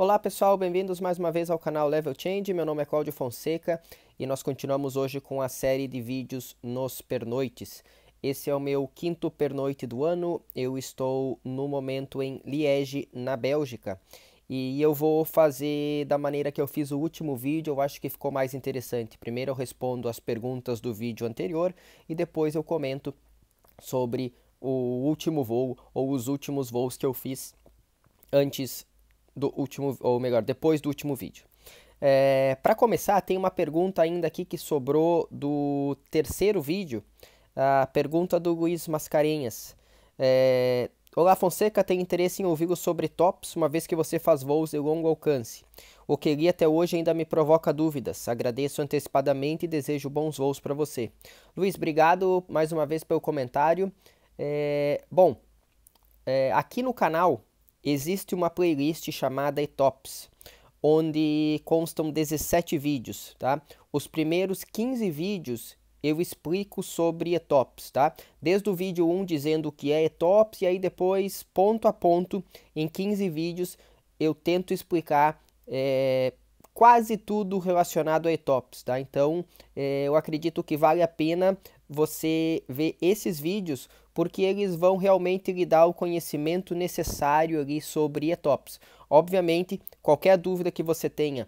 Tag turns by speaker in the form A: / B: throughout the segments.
A: Olá pessoal, bem-vindos mais uma vez ao canal Level Change. Meu nome é Cláudio Fonseca e nós continuamos hoje com a série de vídeos nos pernoites. Esse é o meu quinto pernoite do ano. Eu estou no momento em Liege, na Bélgica. E eu vou fazer da maneira que eu fiz o último vídeo, eu acho que ficou mais interessante. Primeiro eu respondo as perguntas do vídeo anterior e depois eu comento sobre o último voo ou os últimos voos que eu fiz antes do último, ou melhor, depois do último vídeo. É, Para começar, tem uma pergunta ainda aqui que sobrou do terceiro vídeo, a pergunta do Luiz Mascarenhas. É, Olá, Fonseca, tem interesse em ouvir sobre TOPS, uma vez que você faz voos de longo alcance. O que li até hoje ainda me provoca dúvidas. Agradeço antecipadamente e desejo bons voos para você. Luiz, obrigado mais uma vez pelo comentário. É, bom, é, aqui no canal existe uma playlist chamada Etops, onde constam 17 vídeos, tá? Os primeiros 15 vídeos eu explico sobre ETOPS, tá? Desde o vídeo 1 dizendo o que é ETOPS e aí depois, ponto a ponto, em 15 vídeos, eu tento explicar é, quase tudo relacionado a ETOPS, tá? Então, é, eu acredito que vale a pena você ver esses vídeos porque eles vão realmente lhe dar o conhecimento necessário ali sobre ETOPS. Obviamente, qualquer dúvida que você tenha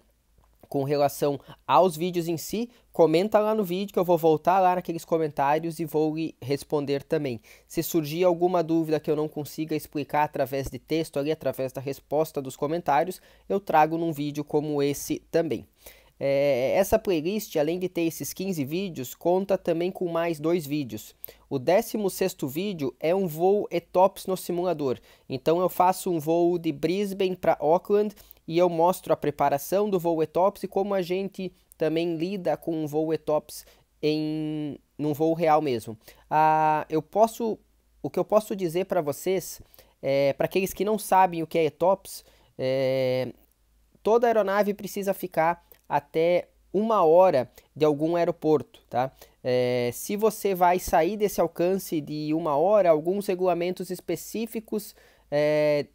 A: com relação aos vídeos em si, comenta lá no vídeo que eu vou voltar lá naqueles comentários e vou lhe responder também. Se surgir alguma dúvida que eu não consiga explicar através de texto ali, através da resposta dos comentários, eu trago num vídeo como esse também. É, essa playlist, além de ter esses 15 vídeos, conta também com mais dois vídeos. O 16 vídeo é um voo ETOPS no simulador. Então eu faço um voo de Brisbane para Auckland e eu mostro a preparação do voo ETOPS e como a gente também lida com um voo ETOPS em num voo real mesmo. Ah, eu posso, o que eu posso dizer para vocês, é, para aqueles que não sabem o que é ETOPS, é, toda aeronave precisa ficar até uma hora de algum aeroporto, tá? É, se você vai sair desse alcance de uma hora, alguns regulamentos específicos é,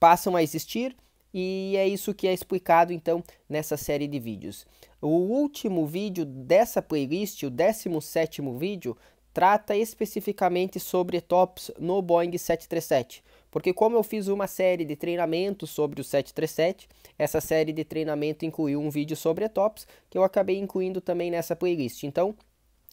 A: passam a existir e é isso que é explicado então nessa série de vídeos. O último vídeo dessa playlist, o 17 vídeo, trata especificamente sobre tops no Boeing 737. Porque como eu fiz uma série de treinamentos sobre o 737, essa série de treinamento incluiu um vídeo sobre ETOPS, que eu acabei incluindo também nessa playlist. Então,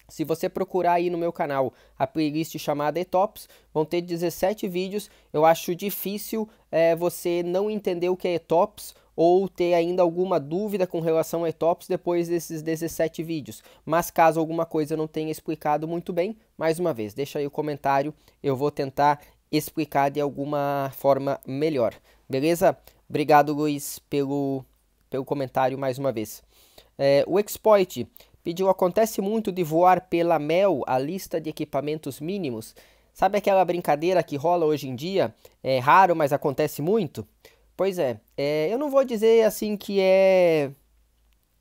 A: se você procurar aí no meu canal a playlist chamada ETOPS, vão ter 17 vídeos. Eu acho difícil é, você não entender o que é ETOPS ou ter ainda alguma dúvida com relação a ETOPS depois desses 17 vídeos. Mas caso alguma coisa eu não tenha explicado muito bem, mais uma vez, deixa aí o comentário, eu vou tentar explicar de alguma forma melhor. Beleza? Obrigado, Luiz, pelo, pelo comentário mais uma vez. É, o Exploit pediu: acontece muito de voar pela Mel a lista de equipamentos mínimos. Sabe aquela brincadeira que rola hoje em dia? É raro, mas acontece muito? Pois é, é eu não vou dizer assim que é.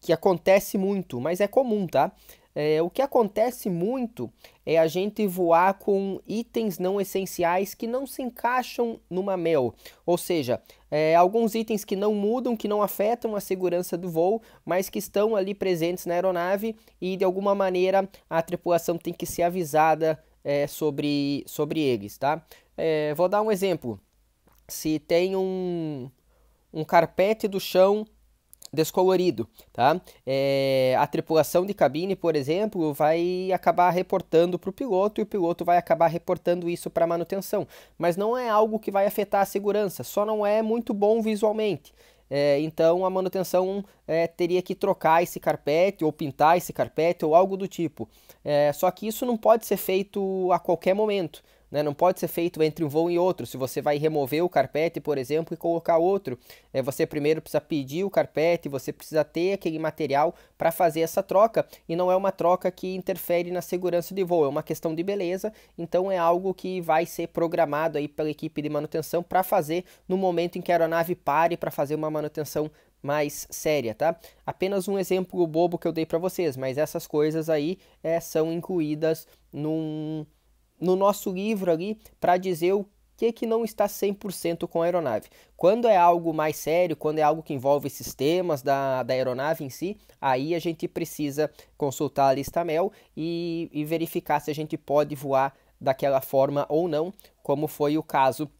A: que acontece muito, mas é comum, tá? É, o que acontece muito é a gente voar com itens não essenciais que não se encaixam numa mel, ou seja, é, alguns itens que não mudam, que não afetam a segurança do voo, mas que estão ali presentes na aeronave e de alguma maneira a tripulação tem que ser avisada é, sobre, sobre eles, tá? É, vou dar um exemplo. Se tem um, um carpete do chão descolorido, tá? É, a tripulação de cabine, por exemplo, vai acabar reportando para o piloto e o piloto vai acabar reportando isso para manutenção. Mas não é algo que vai afetar a segurança, só não é muito bom visualmente. É, então a manutenção é, teria que trocar esse carpete ou pintar esse carpete ou algo do tipo. É, só que isso não pode ser feito a qualquer momento né? Não pode ser feito entre um voo e outro. Se você vai remover o carpete, por exemplo, e colocar outro, é você primeiro precisa pedir o carpete, você precisa ter aquele material para fazer essa troca. E não é uma troca que interfere na segurança de voo, é uma questão de beleza. Então é algo que vai ser programado aí pela equipe de manutenção para fazer no momento em que a aeronave pare para fazer uma manutenção mais séria, tá? Apenas um exemplo bobo que eu dei para vocês, mas essas coisas aí é, são incluídas num no nosso livro ali para dizer o que, que não está 100% com a aeronave. Quando é algo mais sério, quando é algo que envolve sistemas da, da aeronave em si, aí a gente precisa consultar a lista MEL e, e verificar se a gente pode voar daquela forma ou não, como foi o caso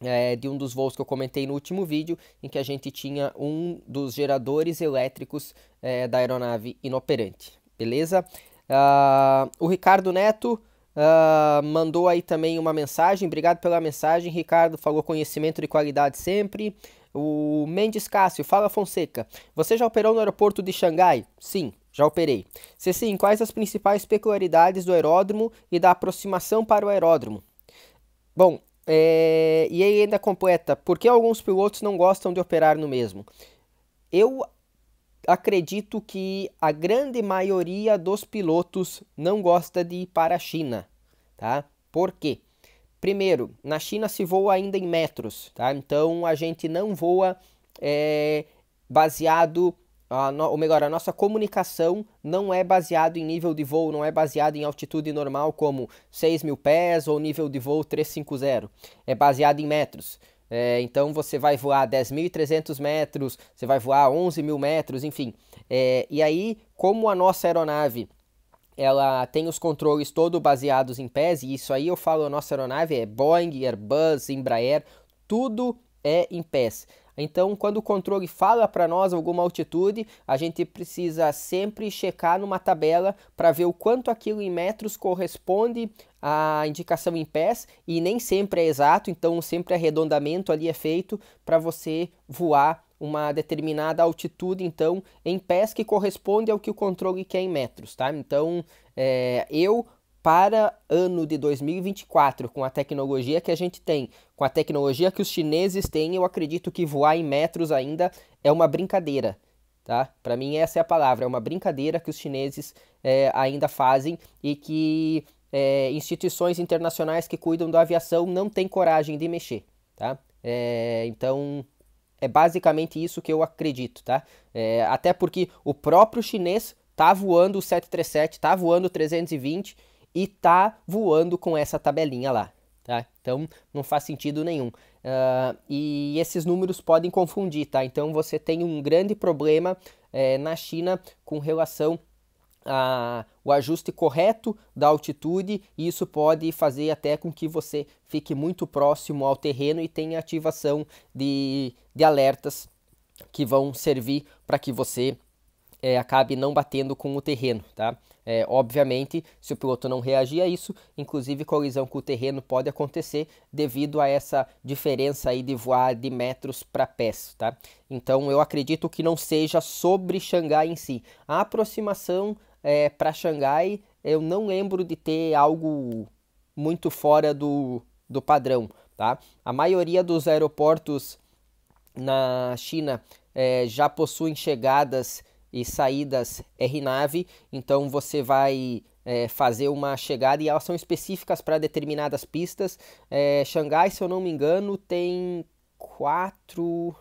A: é, de um dos voos que eu comentei no último vídeo, em que a gente tinha um dos geradores elétricos é, da aeronave inoperante. Beleza? Uh, o Ricardo Neto Uh, mandou aí também uma mensagem. Obrigado pela mensagem. Ricardo falou conhecimento de qualidade sempre. O Mendes Cássio, fala Fonseca. Você já operou no aeroporto de Xangai? Sim, já operei. Se sim, quais as principais peculiaridades do aeródromo e da aproximação para o aeródromo? Bom, é... e aí ainda completa. Por que alguns pilotos não gostam de operar no mesmo? Eu acredito que a grande maioria dos pilotos não gosta de ir para a China, tá? Por quê? Primeiro, na China se voa ainda em metros, tá? Então a gente não voa é, baseado, a no, ou melhor, a nossa comunicação não é baseado em nível de voo, não é baseado em altitude normal como 6 mil pés ou nível de voo 350, é baseado em metros. É, então você vai voar 10.300 metros, você vai voar 11.000 metros, enfim. É, e aí, como a nossa aeronave ela tem os controles todo baseados em pés, e isso aí eu falo a nossa aeronave é Boeing, Airbus, Embraer, tudo é em pés. Então, quando o controle fala para nós alguma altitude, a gente precisa sempre checar numa tabela para ver o quanto aquilo em metros corresponde a indicação em pés e nem sempre é exato, então sempre arredondamento ali é feito para você voar uma determinada altitude, então, em pés que corresponde ao que o controle quer em metros, tá? Então, é, eu para ano de 2024, com a tecnologia que a gente tem, com a tecnologia que os chineses têm, eu acredito que voar em metros ainda é uma brincadeira, tá? Para mim essa é a palavra, é uma brincadeira que os chineses é, ainda fazem e que é, instituições internacionais que cuidam da aviação não têm coragem de mexer, tá? É, então é basicamente isso que eu acredito, tá? É, até porque o próprio chinês tá voando o 737, tá voando o 320 e tá voando com essa tabelinha lá, tá? Então não faz sentido nenhum. Uh, e esses números podem confundir, tá? Então você tem um grande problema é, na China com relação a, o ajuste correto da altitude e isso pode fazer até com que você fique muito próximo ao terreno e tenha ativação de, de alertas que vão servir para que você é, acabe não batendo com o terreno, tá? É, obviamente, se o piloto não reagir a isso, inclusive colisão com o terreno pode acontecer devido a essa diferença aí de voar de metros para pés, tá? Então eu acredito que não seja sobre Xangai em si. A aproximação é, para Xangai, eu não lembro de ter algo muito fora do, do padrão. Tá? A maioria dos aeroportos na China é, já possuem chegadas e saídas RNave então você vai é, fazer uma chegada e elas são específicas para determinadas pistas. É, Xangai, se eu não me engano, tem quatro,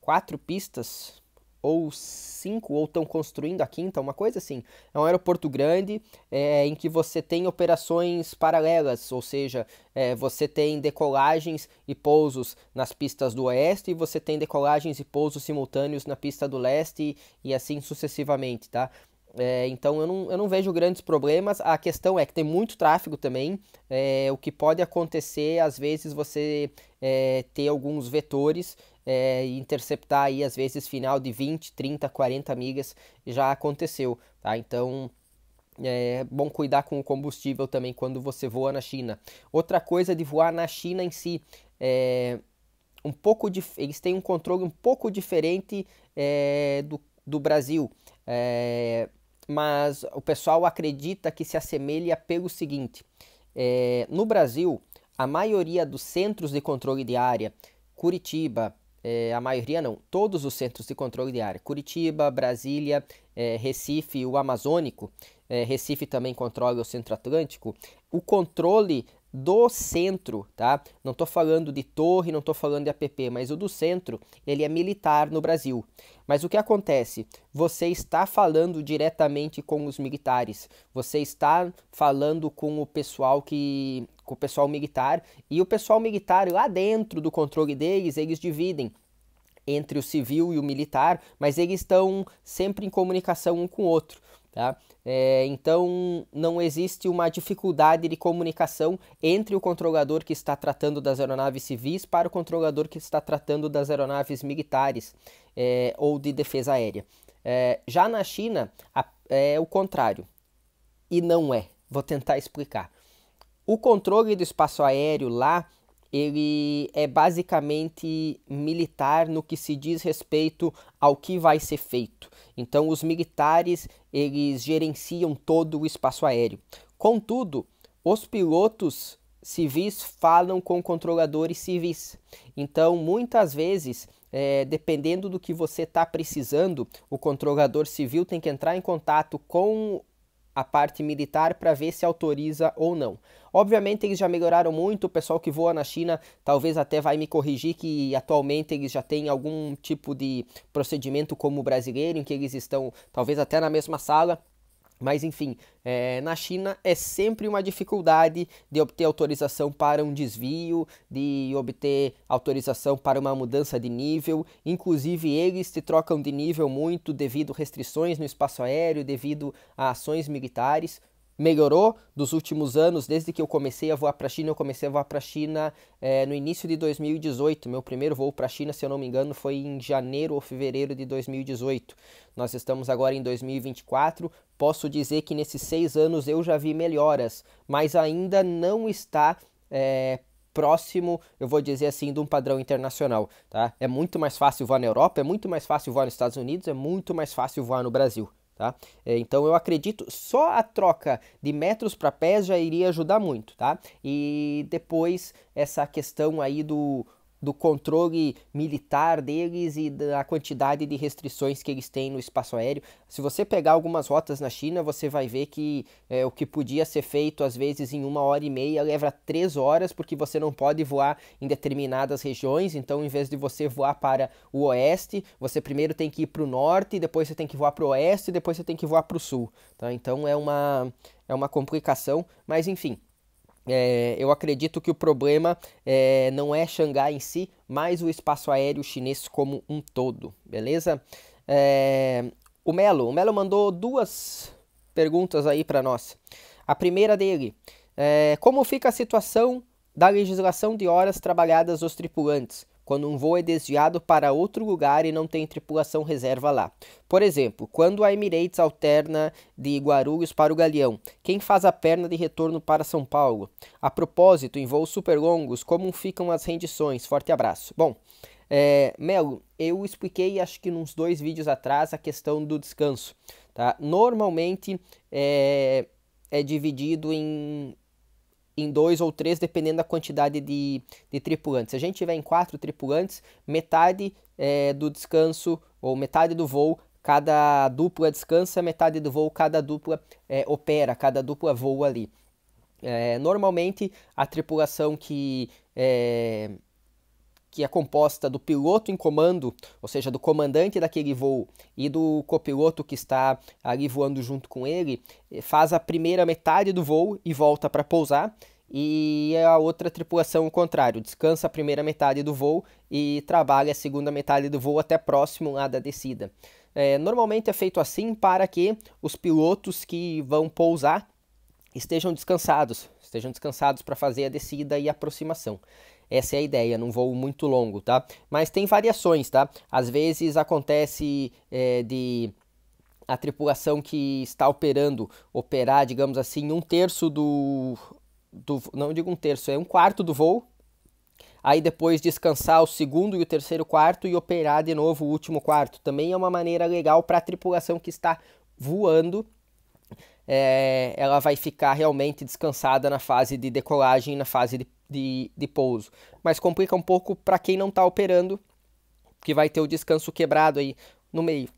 A: quatro pistas, ou cinco, ou estão construindo a quinta, uma coisa assim. É um aeroporto grande é, em que você tem operações paralelas, ou seja, é, você tem decolagens e pousos nas pistas do oeste, e você tem decolagens e pousos simultâneos na pista do leste, e, e assim sucessivamente, tá? É, então eu não, eu não vejo grandes problemas. A questão é que tem muito tráfego também. É, o que pode acontecer, às vezes, você é, ter alguns vetores é, interceptar aí às vezes final de 20, 30, 40 milhas já aconteceu, tá? Então é bom cuidar com o combustível também quando você voa na China. Outra coisa de voar na China em si é um pouco de, eles têm um controle um pouco diferente é, do, do Brasil. É, mas o pessoal acredita que se assemelha pelo seguinte: é, no Brasil, a maioria dos centros de controle de área, Curitiba, é, a maioria não, todos os centros de controle de área, Curitiba, Brasília, é, Recife, o Amazônico, é, Recife também controla o Centro Atlântico, o controle do centro, tá? Não estou falando de torre, não estou falando de APP, mas o do centro, ele é militar no Brasil. Mas o que acontece? Você está falando diretamente com os militares, você está falando com o pessoal que com o pessoal militar, e o pessoal militar lá dentro do controle deles, eles dividem entre o civil e o militar, mas eles estão sempre em comunicação um com o outro. Tá? É, então, não existe uma dificuldade de comunicação entre o controlador que está tratando das aeronaves civis para o controlador que está tratando das aeronaves militares é, ou de defesa aérea. É, já na China, a, é o contrário. E não é. Vou tentar explicar. O controle do espaço aéreo lá, ele é basicamente militar no que se diz respeito ao que vai ser feito. Então os militares, eles gerenciam todo o espaço aéreo. Contudo, os pilotos civis falam com controladores civis. Então, muitas vezes, é, dependendo do que você está precisando, o controlador civil tem que entrar em contato com a parte militar para ver se autoriza ou não. Obviamente eles já melhoraram muito, o pessoal que voa na China talvez até vai me corrigir que atualmente eles já têm algum tipo de procedimento como o brasileiro, em que eles estão talvez até na mesma sala, mas enfim, é, na China é sempre uma dificuldade de obter autorização para um desvio, de obter autorização para uma mudança de nível. Inclusive, eles se trocam de nível muito devido a restrições no espaço aéreo, devido a ações militares melhorou dos últimos anos, desde que eu comecei a voar para a China. Eu comecei a voar para a China é, no início de 2018. Meu primeiro voo para a China, se eu não me engano, foi em janeiro ou fevereiro de 2018. Nós estamos agora em 2024. Posso dizer que nesses seis anos eu já vi melhoras, mas ainda não está. É, próximo, eu vou dizer assim, de um padrão internacional, tá? É muito mais fácil voar na Europa, é muito mais fácil voar nos Estados Unidos, é muito mais fácil voar no Brasil. Tá? É, então eu acredito só a troca de metros para pés já iria ajudar muito, tá? E depois essa questão aí do do controle militar deles e da quantidade de restrições que eles têm no espaço aéreo. Se você pegar algumas rotas na China, você vai ver que é, o que podia ser feito às vezes em uma hora e meia leva três horas, porque você não pode voar em determinadas regiões. Então, em vez de você voar para o oeste, você primeiro tem que ir para o norte, depois você tem que voar para o oeste, depois você tem que voar para o sul. Tá? Então, é uma, é uma complicação, mas enfim. É, eu acredito que o problema é, não é Xangai em si, mas o espaço aéreo chinês como um todo, beleza? É, o Melo, o Melo mandou duas perguntas aí para nós. A primeira dele, é, como fica a situação da legislação de horas trabalhadas dos tripulantes? quando um voo é desviado para outro lugar e não tem tripulação reserva lá. Por exemplo, quando a Emirates alterna de Guarulhos para o Galeão, quem faz a perna de retorno para São Paulo? A propósito, em voos super longos, como ficam as rendições? Forte abraço. Bom, é, Melo, eu expliquei acho que nos dois vídeos atrás a questão do descanso. Tá? Normalmente é, é dividido em em dois ou três, dependendo da quantidade de, de tripulantes. Se a gente tiver em quatro tripulantes, metade é, do descanso ou metade do voo, cada dupla descansa, metade do voo, cada dupla é, opera, cada dupla voa ali. É, normalmente, a tripulação que é, que é composta do piloto em comando, ou seja, do comandante daquele voo e do copiloto que está ali voando junto com ele, eh, faz a primeira metade do voo e volta para pousar, e é a outra tripulação o contrário, descansa a primeira metade do voo e trabalha a segunda metade do voo até próximo lá da descida. É, normalmente é feito assim para que os pilotos que vão pousar estejam descansados, estejam descansados para fazer a descida e a aproximação. Essa é a ideia, num voo muito longo, tá? Mas tem variações, tá? Às vezes acontece é, de a tripulação que está operando operar, digamos assim, um terço do, do não digo um terço, é um quarto do voo, aí depois descansar o segundo e o terceiro quarto e operar de novo o último quarto. Também é uma maneira legal para a tripulação que está voando é, ela vai ficar realmente descansada na fase de decolagem e na fase de, de, de pouso. Mas complica um pouco para quem não está operando, que vai ter o descanso quebrado aí no meio.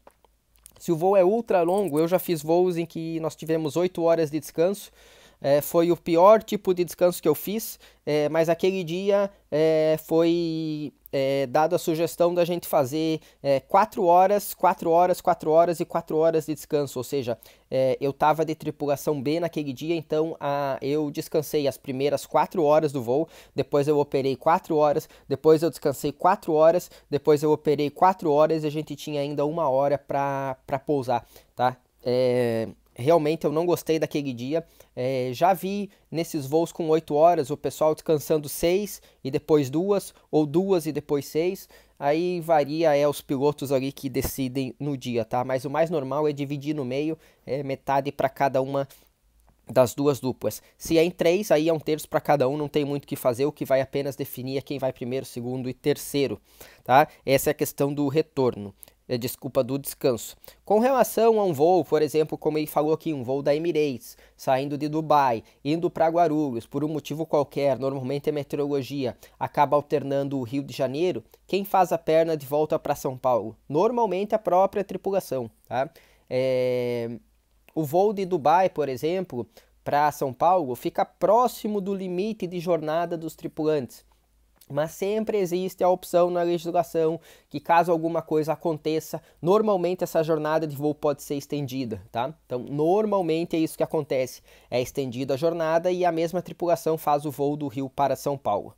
A: Se o voo é ultra longo, eu já fiz voos em que nós tivemos 8 horas de descanso. É, foi o pior tipo de descanso que eu fiz, é, mas aquele dia é, foi é, dado a sugestão da gente fazer é, 4 horas, 4 horas, 4 horas e 4 horas de descanso, ou seja, é, eu estava de tripulação B naquele dia, então a, eu descansei as primeiras 4 horas do voo, depois eu operei 4 horas, depois eu descansei 4 horas, depois eu operei 4 horas e a gente tinha ainda uma hora para pousar, tá? É, realmente eu não gostei daquele dia. É, já vi nesses voos com 8 horas o pessoal descansando 6 e depois duas, ou duas e depois 6. Aí varia é os pilotos ali que decidem no dia, tá? Mas o mais normal é dividir no meio, é, metade para cada uma das duas duplas. Se é em três, aí é um terço para cada um, não tem muito o que fazer, o que vai apenas definir é quem vai primeiro, segundo e terceiro, tá? Essa é a questão do retorno. É, desculpa, do descanso. Com relação a um voo, por exemplo, como ele falou aqui, um voo da Emirates, saindo de Dubai, indo para Guarulhos, por um motivo qualquer, normalmente a meteorologia acaba alternando o Rio de Janeiro, quem faz a perna de volta para São Paulo? Normalmente a própria tripulação, tá? É... O voo de Dubai, por exemplo, para São Paulo fica próximo do limite de jornada dos tripulantes. Mas sempre existe a opção na legislação que, caso alguma coisa aconteça, normalmente essa jornada de voo pode ser estendida, tá? Então, normalmente é isso que acontece: é estendida a jornada e a mesma tripulação faz o voo do Rio para São Paulo.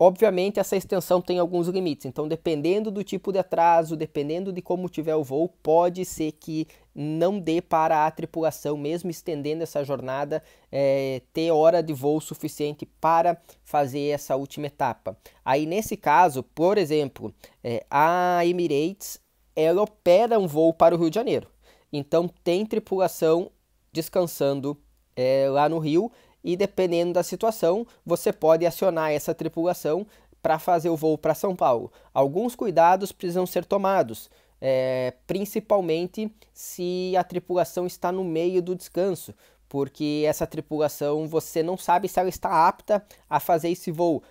A: Obviamente, essa extensão tem alguns limites, então, dependendo do tipo de atraso, dependendo de como tiver o voo, pode ser que não dê para a tripulação, mesmo estendendo essa jornada, é, ter hora de voo suficiente para fazer essa última etapa. Aí, nesse caso, por exemplo, é, a Emirates ela opera um voo para o Rio de Janeiro. Então, tem tripulação descansando é, lá no Rio e dependendo da situação, você pode acionar essa tripulação para fazer o voo para São Paulo. Alguns cuidados precisam ser tomados é, principalmente se a tripulação está no meio do descanso, porque essa tripulação você não sabe se ela está apta a fazer esse voo,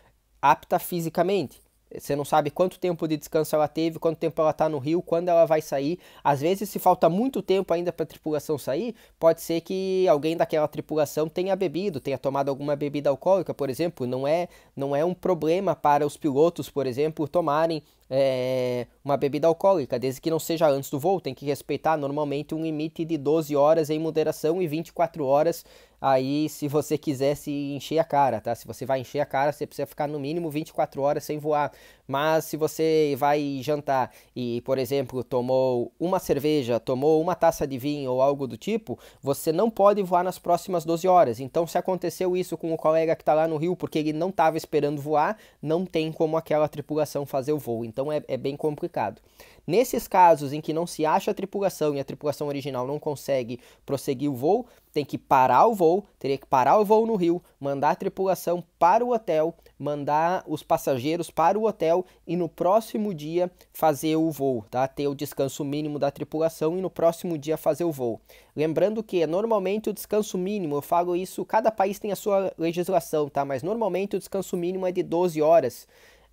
A: apta fisicamente. Você não sabe quanto tempo de descanso ela teve, quanto tempo ela está no rio, quando ela vai sair. Às vezes, se falta muito tempo ainda para a tripulação sair, pode ser que alguém daquela tripulação tenha bebido, tenha tomado alguma bebida alcoólica, por exemplo. Não é, não é um problema para os pilotos, por exemplo, tomarem é, uma bebida alcoólica, desde que não seja antes do voo. Tem que respeitar normalmente um limite de 12 horas em moderação e 24 horas aí se você quiser se encher a cara, tá? Se você vai encher a cara, você precisa ficar no mínimo 24 horas sem voar. Mas se você vai jantar e, por exemplo, tomou uma cerveja, tomou uma taça de vinho ou algo do tipo, você não pode voar nas próximas 12 horas. Então, se aconteceu isso com o colega que está lá no Rio porque ele não estava esperando voar, não tem como aquela tripulação fazer o voo. Então, é, é bem complicado. Nesses casos em que não se acha a tripulação e a tripulação original não consegue prosseguir o voo, tem que parar o voo, teria que parar o voo no Rio, mandar a tripulação para o hotel, mandar os passageiros para o hotel e no próximo dia fazer o voo, tá? Ter o descanso mínimo da tripulação e no próximo dia fazer o voo. Lembrando que normalmente o descanso mínimo, eu falo isso, cada país tem a sua legislação, tá? Mas normalmente o descanso mínimo é de 12 horas.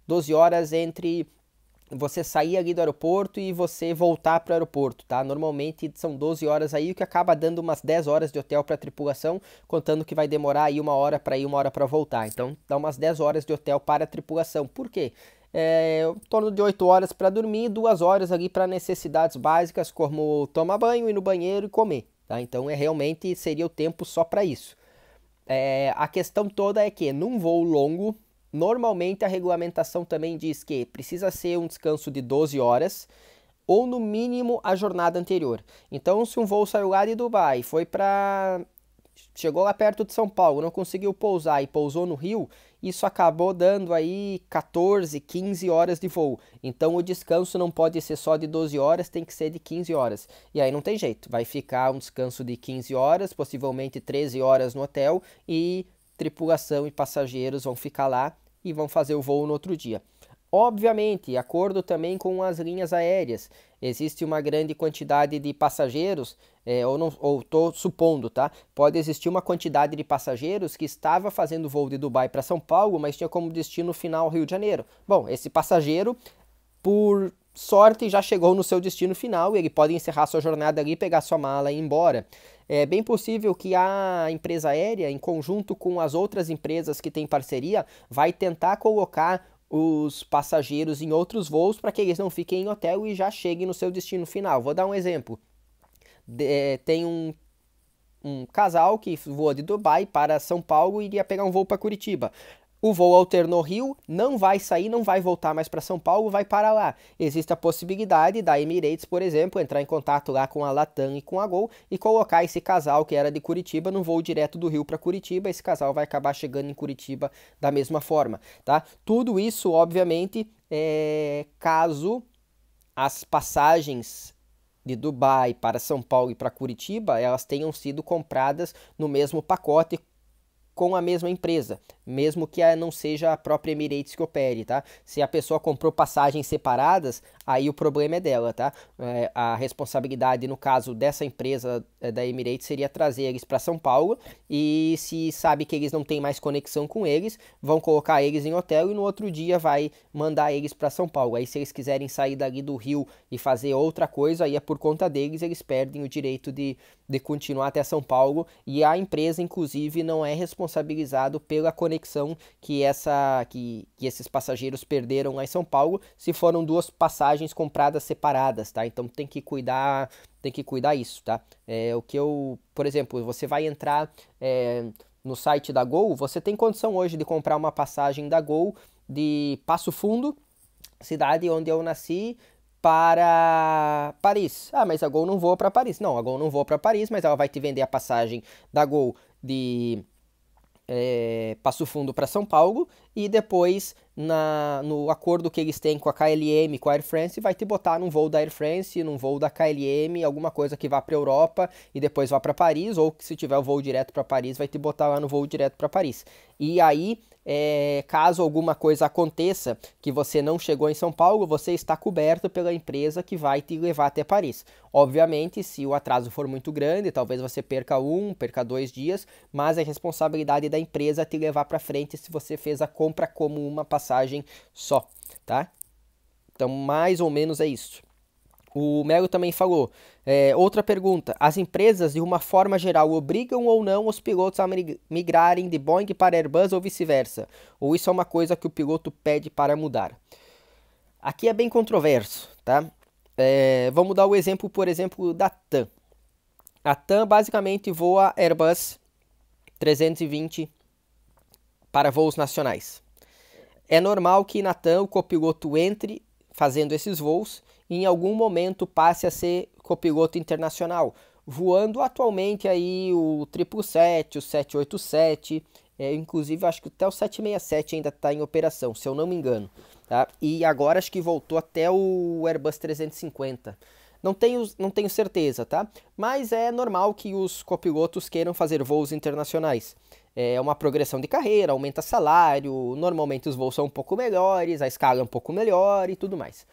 A: 12 horas entre você sair ali do aeroporto e você voltar para o aeroporto, tá? Normalmente são 12 horas aí, o que acaba dando umas 10 horas de hotel para a tripulação, contando que vai demorar aí uma hora para ir, uma hora para voltar. Então dá umas 10 horas de hotel para a tripulação. Por quê? É, em torno de 8 horas para dormir, 2 horas ali para necessidades básicas, como tomar banho, ir no banheiro e comer. Tá? Então é realmente seria o tempo só para isso. É, a questão toda é que num voo longo, Normalmente a regulamentação também diz que precisa ser um descanso de 12 horas ou no mínimo a jornada anterior. Então, se um voo saiu lá de Dubai, foi para chegou lá perto de São Paulo, não conseguiu pousar e pousou no Rio, isso acabou dando aí 14, 15 horas de voo. Então o descanso não pode ser só de 12 horas, tem que ser de 15 horas. E aí não tem jeito, vai ficar um descanso de 15 horas, possivelmente 13 horas no hotel e tripulação e passageiros vão ficar lá e vão fazer o voo no outro dia. Obviamente, acordo também com as linhas aéreas. Existe uma grande quantidade de passageiros, é, ou não, ou tô supondo, tá? Pode existir uma quantidade de passageiros que estava fazendo voo de Dubai para São Paulo, mas tinha como destino final Rio de Janeiro. Bom, esse passageiro, por sorte, já chegou no seu destino final e ele pode encerrar sua jornada ali, pegar sua mala e ir embora. É bem possível que a empresa aérea, em conjunto com as outras empresas que têm parceria, vai tentar colocar os passageiros em outros voos para que eles não fiquem em hotel e já cheguem no seu destino final. Vou dar um exemplo. De, é, tem um, um casal que voa de Dubai para São Paulo e iria pegar um voo para Curitiba. O voo alternou Rio, não vai sair, não vai voltar mais para São Paulo, vai para lá. Existe a possibilidade da Emirates, por exemplo, entrar em contato lá com a Latam e com a Gol e colocar esse casal que era de Curitiba no voo direto do Rio para Curitiba. Esse casal vai acabar chegando em Curitiba da mesma forma, tá? Tudo isso, obviamente, é caso as passagens de Dubai para São Paulo e para Curitiba, elas tenham sido compradas no mesmo pacote com a mesma empresa, mesmo que não seja a própria Emirates que opere, tá? Se a pessoa comprou passagens separadas, aí o problema é dela, tá? É, a responsabilidade, no caso dessa empresa é, da Emirates, seria trazer eles para São Paulo e se sabe que eles não têm mais conexão com eles, vão colocar eles em hotel e no outro dia vai mandar eles para São Paulo. Aí se eles quiserem sair dali do Rio e fazer outra coisa, aí é por conta deles, eles perdem o direito de, de continuar até São Paulo e a empresa, inclusive, não é responsável responsabilizado pela conexão que, essa, que, que esses passageiros perderam lá em São Paulo, se foram duas passagens compradas separadas, tá? Então tem que cuidar, tem que cuidar isso, tá? É, o que eu, por exemplo, você vai entrar é, no site da Gol, você tem condição hoje de comprar uma passagem da Gol de Passo Fundo, cidade onde eu nasci, para Paris. Ah, mas a Gol não voa para Paris. Não, a Gol não voa para Paris, mas ela vai te vender a passagem da Gol de é, Passo Fundo para São Paulo e depois na, no acordo que eles têm com a KLM, com a Air France, vai te botar num voo da Air France, num voo da KLM, alguma coisa que vá para Europa e depois vá para Paris, ou que se tiver o voo direto para Paris, vai te botar lá no voo direto para Paris. E aí, é, caso alguma coisa aconteça que você não chegou em São Paulo, você está coberto pela empresa que vai te levar até Paris. Obviamente, se o atraso for muito grande, talvez você perca um, perca dois dias, mas é responsabilidade da empresa te levar para frente se você fez a compra compra como uma passagem só, tá? Então, mais ou menos é isso. O Melo também falou. É, outra pergunta: as empresas, de uma forma geral, obrigam ou não os pilotos a migrarem de Boeing para Airbus ou vice-versa? Ou isso é uma coisa que o piloto pede para mudar? Aqui é bem controverso, tá? É, vamos dar o exemplo, por exemplo, da TAM. A TAM basicamente voa Airbus 320 para voos nacionais. É normal que Natan, o copiloto, entre fazendo esses voos e em algum momento passe a ser copiloto internacional, voando atualmente aí o 777, o 787, é, inclusive acho que até o 767 ainda está em operação, se eu não me engano. Tá? E agora acho que voltou até o Airbus 350. Não tenho, não tenho certeza, tá? Mas é normal que os copilotos queiram fazer voos internacionais é uma progressão de carreira, aumenta salário, normalmente os voos são um pouco melhores, a escala é um pouco melhor e tudo mais.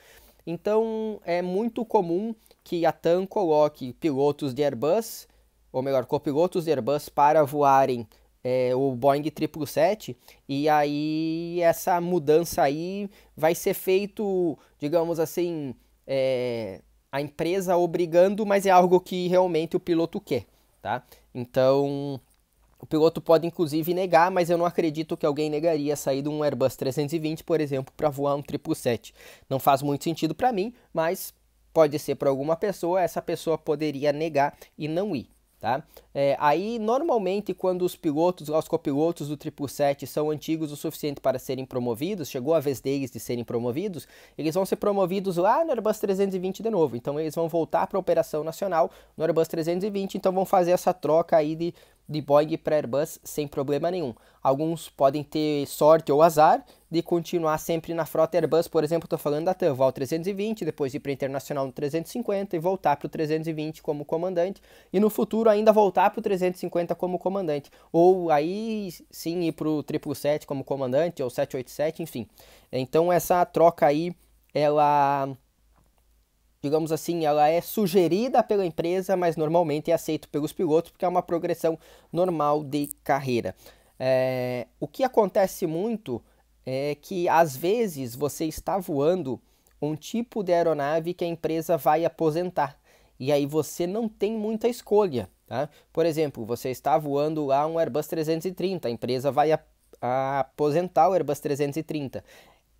A: Então é muito comum que a TAM coloque pilotos de Airbus, ou melhor, copilotos de Airbus para voarem é, o Boeing 777, e aí essa mudança aí vai ser feito, digamos assim, é, a empresa obrigando, mas é algo que realmente o piloto quer, tá? Então o piloto pode inclusive negar, mas eu não acredito que alguém negaria sair de um Airbus 320, por exemplo, para voar um 777. Não faz muito sentido para mim, mas pode ser para alguma pessoa, essa pessoa poderia negar e não ir. Tá? É, aí, normalmente, quando os pilotos, os copilotos do 777 são antigos o suficiente para serem promovidos, chegou a vez deles de serem promovidos, eles vão ser promovidos lá no Airbus 320 de novo. Então, eles vão voltar para a operação nacional no Airbus 320, então vão fazer essa troca aí de de Boeing para Airbus sem problema nenhum. Alguns podem ter sorte ou azar de continuar sempre na frota Airbus, por exemplo, estou falando da TAM, voar 320, depois ir para Internacional no 350 e voltar para o 320 como comandante, e no futuro ainda voltar para o 350 como comandante, ou aí sim ir para o 777 como comandante, ou 787, enfim. Então essa troca aí, ela digamos assim, ela é sugerida pela empresa, mas normalmente é aceito pelos pilotos porque é uma progressão normal de carreira. É, o que acontece muito é que às vezes você está voando um tipo de aeronave que a empresa vai aposentar e aí você não tem muita escolha. Tá? Por exemplo, você está voando lá um Airbus 330, a empresa vai aposentar o Airbus 330.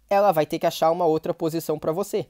A: Ela vai ter que achar uma outra posição para você.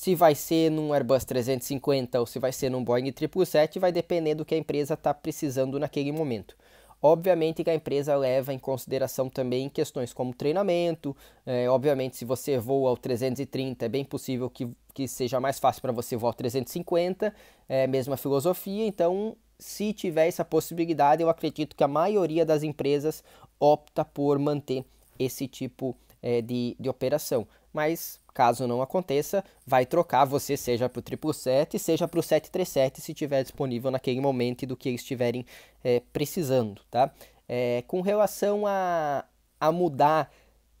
A: Se vai ser num Airbus 350 ou se vai ser num Boeing 777 vai depender do que a empresa está precisando naquele momento. Obviamente que a empresa leva em consideração também questões como treinamento. É, obviamente, se você voa ao 330, é bem possível que, que seja mais fácil para você voar ao 350, é mesma filosofia. Então, se tiver essa possibilidade, eu acredito que a maioria das empresas opta por manter esse tipo é, de, de operação. Mas Caso não aconteça, vai trocar você seja para o 777, seja para o 737, se tiver disponível naquele momento e do que eles estiverem é, precisando, tá? É, com relação a, a mudar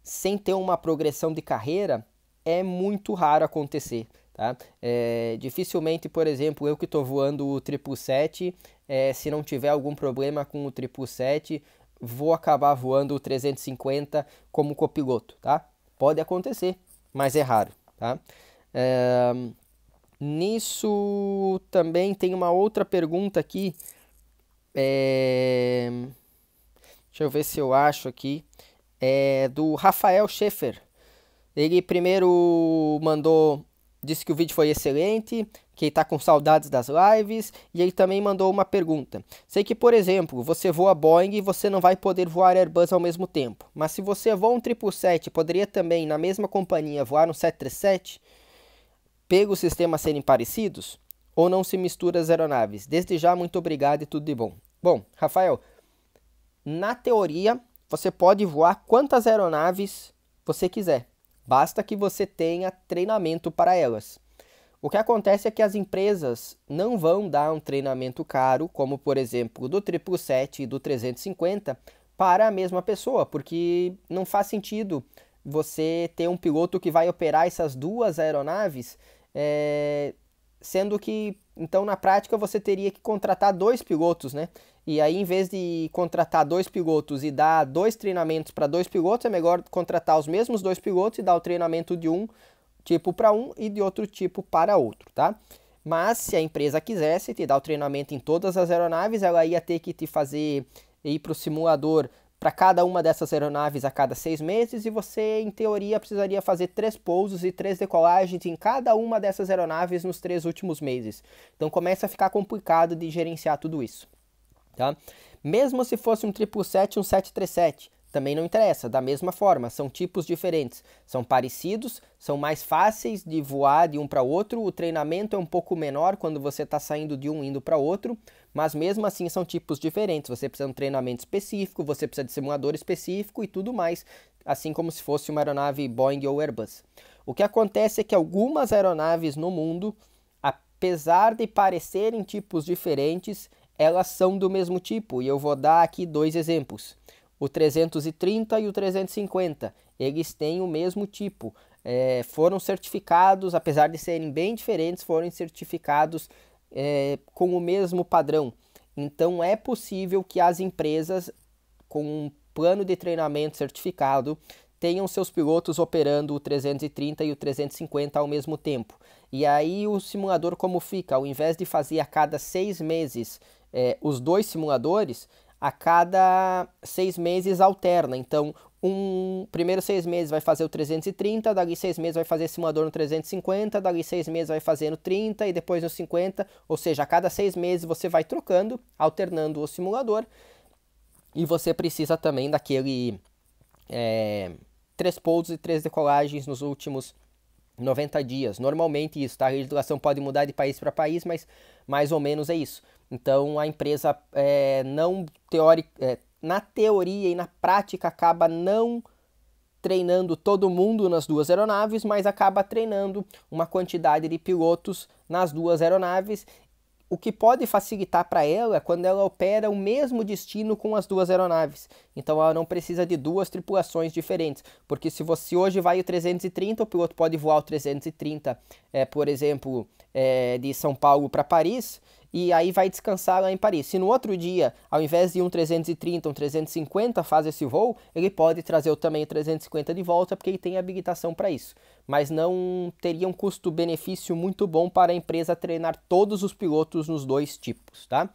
A: sem ter uma progressão de carreira, é muito raro acontecer. Tá? É, dificilmente, por exemplo, eu que estou voando o 777, é, se não tiver algum problema com o 777, vou acabar voando o 350 como copiloto. Tá? Pode acontecer, mas é raro, tá? É, nisso também tem uma outra pergunta aqui. É, deixa eu ver se eu acho aqui. É do Rafael Schaefer. Ele primeiro mandou, disse que o vídeo foi excelente, que está com saudades das lives e ele também mandou uma pergunta. Sei que, por exemplo, você voa Boeing e você não vai poder voar Airbus ao mesmo tempo, mas se você voa um 777, poderia também na mesma companhia voar um 737? Pega os sistemas serem parecidos? Ou não se mistura as aeronaves? Desde já, muito obrigado e tudo de bom. Bom, Rafael, na teoria, você pode voar quantas aeronaves você quiser. Basta que você tenha treinamento para elas. O que acontece é que as empresas não vão dar um treinamento caro, como por exemplo do 777 e do 350, para a mesma pessoa, porque não faz sentido você ter um piloto que vai operar essas duas aeronaves, é... sendo que então na prática você teria que contratar dois pilotos, né? E aí, em vez de contratar dois pilotos e dar dois treinamentos para dois pilotos, é melhor contratar os mesmos dois pilotos e dar o treinamento de um tipo para um e de outro tipo para outro, tá? Mas se a empresa quisesse te dar o treinamento em todas as aeronaves, ela ia ter que te fazer ir para o simulador para cada uma dessas aeronaves a cada seis meses e você, em teoria, precisaria fazer três pousos e três decolagens em cada uma dessas aeronaves nos três últimos meses. Então começa a ficar complicado de gerenciar tudo isso. Tá? Mesmo se fosse um 777, um 737, também não interessa, da mesma forma, são tipos diferentes, são parecidos, são mais fáceis de voar de um para outro, o treinamento é um pouco menor quando você está saindo de um indo para outro, mas mesmo assim são tipos diferentes, você precisa de um treinamento específico, você precisa de simulador específico e tudo mais, assim como se fosse uma aeronave Boeing ou Airbus. O que acontece é que algumas aeronaves no mundo, apesar de parecerem tipos diferentes, elas são do mesmo tipo, e eu vou dar aqui dois exemplos o 330 e o 350. Eles têm o mesmo tipo. É, foram certificados, apesar de serem bem diferentes, foram certificados é, com o mesmo padrão. Então é possível que as empresas com um plano de treinamento certificado tenham seus pilotos operando o 330 e o 350 ao mesmo tempo. E aí o simulador como fica? Ao invés de fazer a cada seis meses é, os dois simuladores, a cada seis meses alterna. Então, um primeiro seis meses vai fazer o 330, dali seis meses vai fazer simulador no 350, dali seis meses vai fazer no 30 e depois no 50. Ou seja, a cada seis meses você vai trocando, alternando o simulador. E você precisa também daquele é, três pousos e três decolagens nos últimos 90 dias. Normalmente isso, tá? A legislação pode mudar de país para país, mas mais ou menos é isso. Então a empresa é, não teórica, é, na teoria e na prática acaba não treinando todo mundo nas duas aeronaves, mas acaba treinando uma quantidade de pilotos nas duas aeronaves o que pode facilitar para ela é quando ela opera o mesmo destino com as duas aeronaves. Então ela não precisa de duas tripulações diferentes, porque se você hoje vai o 330, o piloto pode voar o 330, é, eh, por exemplo, é, de São Paulo para Paris, e aí vai descansar lá em Paris. Se no outro dia, ao invés de um 330, um 350 faz esse voo, ele pode trazer também o 350 de volta, porque ele tem habilitação para isso. Mas não teria um custo-benefício muito bom para a empresa treinar todos os pilotos nos dois tipos, tá?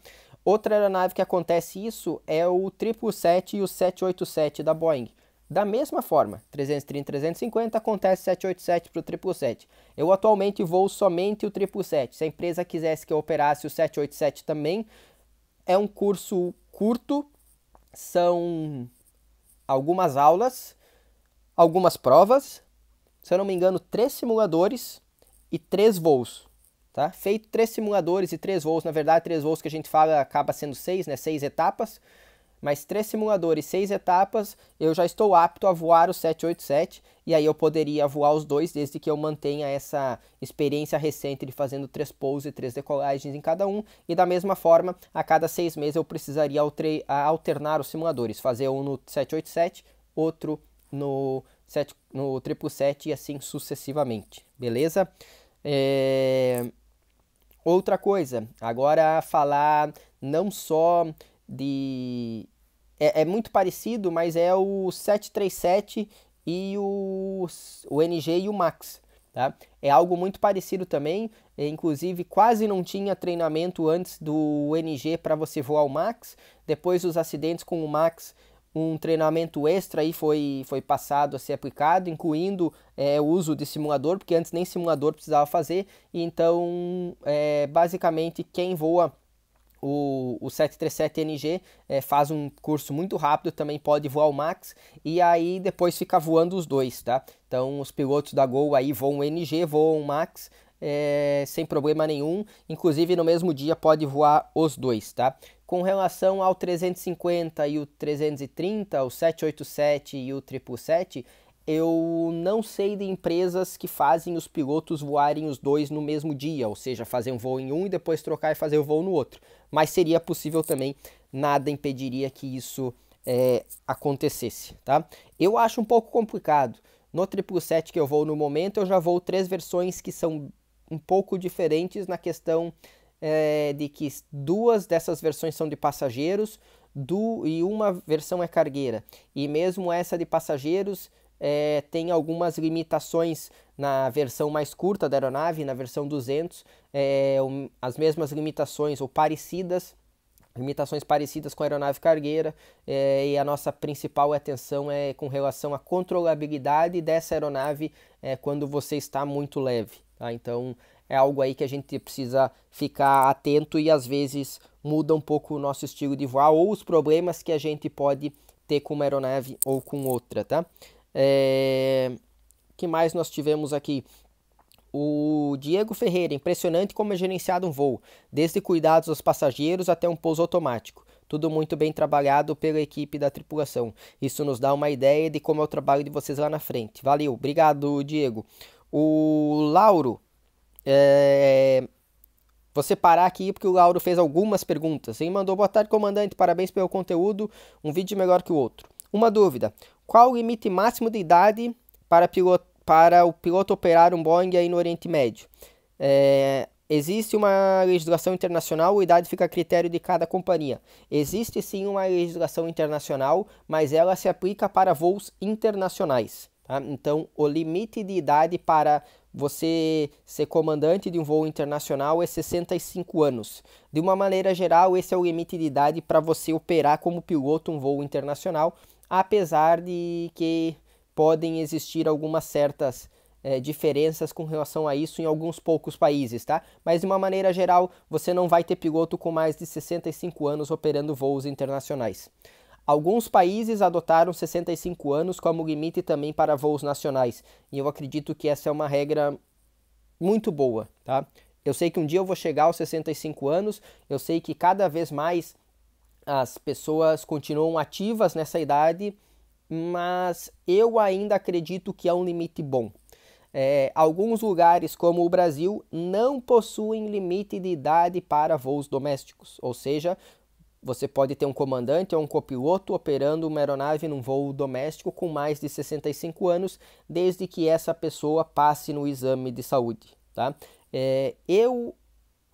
A: Outra aeronave que acontece isso é o 777 e o 787 da Boeing. Da mesma forma, 330 350 acontece 787 para o 777. Eu atualmente vou somente o 777. Se a empresa quisesse que eu operasse o 787 também, é um curso curto, são algumas aulas, algumas provas, se eu não me engano, três simuladores e três voos. Tá? Feito três simuladores e três voos, na verdade, três voos que a gente fala acaba sendo seis, né? Seis etapas mais três simuladores, seis etapas, eu já estou apto a voar o 787 e aí eu poderia voar os dois desde que eu mantenha essa experiência recente de fazendo três pousos e três decolagens em cada um e da mesma forma a cada seis meses eu precisaria alternar os simuladores, fazer um no 787, outro no 7, no 777 e assim sucessivamente, beleza? É... Outra coisa, agora falar não só de é, é, muito parecido, mas é o 737 e o, o NG e o Max. Tá? É algo muito parecido também, é, inclusive quase não tinha treinamento antes do NG para você voar o Max, depois dos acidentes com o Max um treinamento extra aí foi, foi passado a ser aplicado, incluindo é, o uso de simulador, porque antes nem simulador precisava fazer. Então, é, basicamente, quem voa o, o 737NG é, eh, faz um curso muito rápido, também pode voar o MAX e aí depois fica voando os dois, tá? Então os pilotos da Gol aí voam NG, voam o MAX é, sem problema nenhum, inclusive no mesmo dia pode voar os dois, tá? Com relação ao 350 e o 330, o 787 e o 777, eu não sei de empresas que fazem os pilotos voarem os dois no mesmo dia, ou seja, fazer um voo em um e depois trocar e fazer o um voo no outro. Mas seria possível também, nada impediria que isso é, acontecesse, tá? Eu acho um pouco complicado. No 777 que eu vou no momento, eu já vou três versões que são um pouco diferentes na questão é, de que duas dessas versões são de passageiros do, e uma versão é cargueira. E mesmo essa de passageiros é, tem algumas limitações na versão mais curta da aeronave, na versão 200, é, um, as mesmas limitações ou parecidas, limitações parecidas com a aeronave cargueira, é, e a nossa principal atenção é com relação à controlabilidade dessa aeronave é, quando você está muito leve. Tá? Então é algo aí que a gente precisa ficar atento e às vezes muda um pouco o nosso estilo de voar ou os problemas que a gente pode ter com uma aeronave ou com outra, tá? É... que mais nós tivemos aqui? O Diego Ferreira, impressionante como é gerenciado um voo, desde cuidados aos passageiros até um pouso automático. Tudo muito bem trabalhado pela equipe da tripulação. Isso nos dá uma ideia de como é o trabalho de vocês lá na frente. Valeu, obrigado, Diego. O Lauro, é... Você parar aqui porque o Lauro fez algumas perguntas. Ele mandou boa tarde, comandante. Parabéns pelo conteúdo. Um vídeo melhor que o outro. Uma dúvida: qual o limite máximo de idade para, piloto, para o piloto operar um Boeing aí no Oriente Médio? É, existe uma legislação internacional, a idade fica a critério de cada companhia. Existe sim uma legislação internacional, mas ela se aplica para voos internacionais. Tá? Então, o limite de idade para você ser comandante de um voo internacional é 65 anos. De uma maneira geral, esse é o limite de idade para você operar como piloto um voo internacional apesar de que podem existir algumas certas é, diferenças com relação a isso em alguns poucos países, tá? Mas de uma maneira geral, você não vai ter piloto com mais de 65 anos operando voos internacionais. Alguns países adotaram 65 anos como limite também para voos nacionais, e eu acredito que essa é uma regra muito boa, tá? Eu sei que um dia eu vou chegar aos 65 anos, eu sei que cada vez mais as pessoas continuam ativas nessa idade, mas eu ainda acredito que é um limite bom. É, alguns lugares, como o Brasil, não possuem limite de idade para voos domésticos, ou seja, você pode ter um comandante ou um copiloto operando uma aeronave num voo doméstico com mais de 65 anos, desde que essa pessoa passe no exame de saúde. Tá? É, eu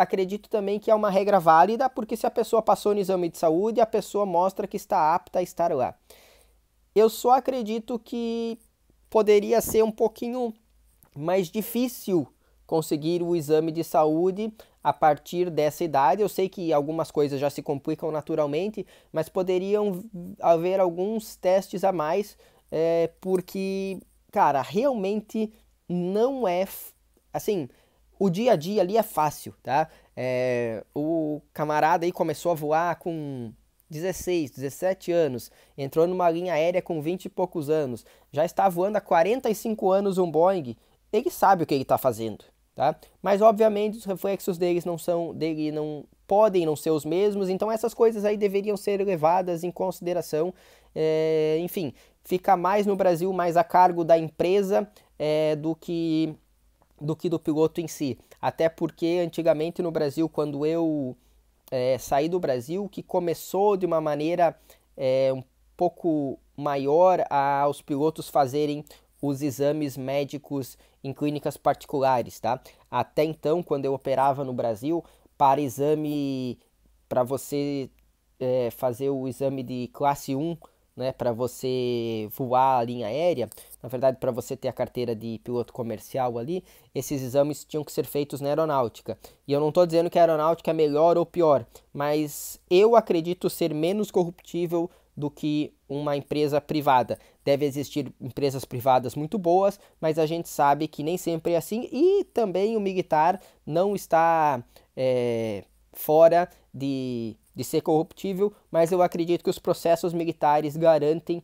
A: acredito também que é uma regra válida, porque se a pessoa passou no exame de saúde, a pessoa mostra que está apta a estar lá. Eu só acredito que poderia ser um pouquinho mais difícil conseguir o exame de saúde a partir dessa idade. Eu sei que algumas coisas já se complicam naturalmente, mas poderiam haver alguns testes a mais, é, porque, cara, realmente não é assim o dia a dia ali é fácil, tá? É, o camarada aí começou a voar com 16, 17 anos, entrou numa linha aérea com 20 e poucos anos, já está voando há 45 anos um Boeing, ele sabe o que ele está fazendo, tá? Mas obviamente os reflexos deles não são, dele não podem não ser os mesmos, então essas coisas aí deveriam ser levadas em consideração, é, enfim, fica mais no Brasil, mais a cargo da empresa é, do que do que do piloto em si. Até porque antigamente no Brasil, quando eu é, saí do Brasil, que começou de uma maneira é, um pouco maior a, aos pilotos fazerem os exames médicos em clínicas particulares, tá? Até então, quando eu operava no Brasil, para exame, para você é, fazer o exame de classe 1 né, para você voar a linha aérea, na verdade, para você ter a carteira de piloto comercial ali, esses exames tinham que ser feitos na aeronáutica. E eu não estou dizendo que a aeronáutica é melhor ou pior, mas eu acredito ser menos corruptível do que uma empresa privada. Deve existir empresas privadas muito boas, mas a gente sabe que nem sempre é assim e também o militar não está é, fora de de ser corruptível, mas eu acredito que os processos militares garantem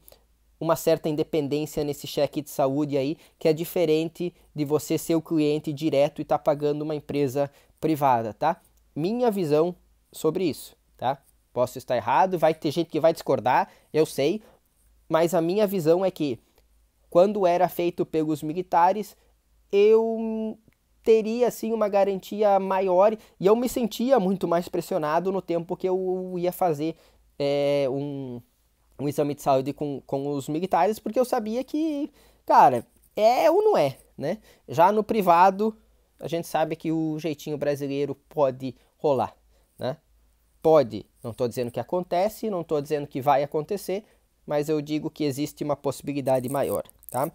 A: uma certa independência nesse cheque de saúde aí, que é diferente de você ser o cliente direto e estar tá pagando uma empresa privada, tá? Minha visão sobre isso, tá? Posso estar errado, vai ter gente que vai discordar, eu sei, mas a minha visão é que quando era feito pelos militares, eu teria assim uma garantia maior e eu me sentia muito mais pressionado no tempo que eu ia fazer é, um, um exame de saúde com, com os militares, porque eu sabia que, cara, é ou não é, né? Já no privado, a gente sabe que o jeitinho brasileiro pode rolar, né? Pode, não estou dizendo que acontece, não estou dizendo que vai acontecer, mas eu digo que existe uma possibilidade maior, tá?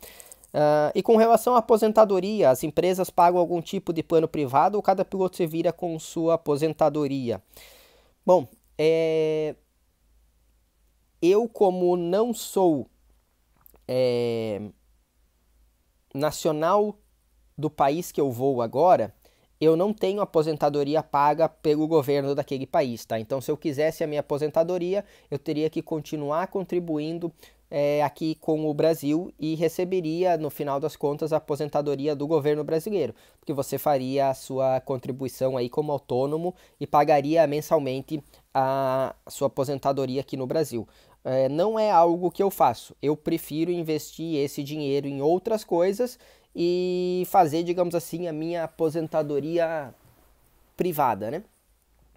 A: Uh, e com relação à aposentadoria, as empresas pagam algum tipo de plano privado ou cada piloto se vira com sua aposentadoria? Bom, é... eu como não sou é... nacional do país que eu vou agora, eu não tenho aposentadoria paga pelo governo daquele país, tá? Então, se eu quisesse a minha aposentadoria, eu teria que continuar contribuindo é, aqui com o Brasil e receberia, no final das contas, a aposentadoria do governo brasileiro, porque você faria a sua contribuição aí como autônomo e pagaria mensalmente a sua aposentadoria aqui no Brasil. É, não é algo que eu faço, eu prefiro investir esse dinheiro em outras coisas e fazer, digamos assim, a minha aposentadoria privada, né?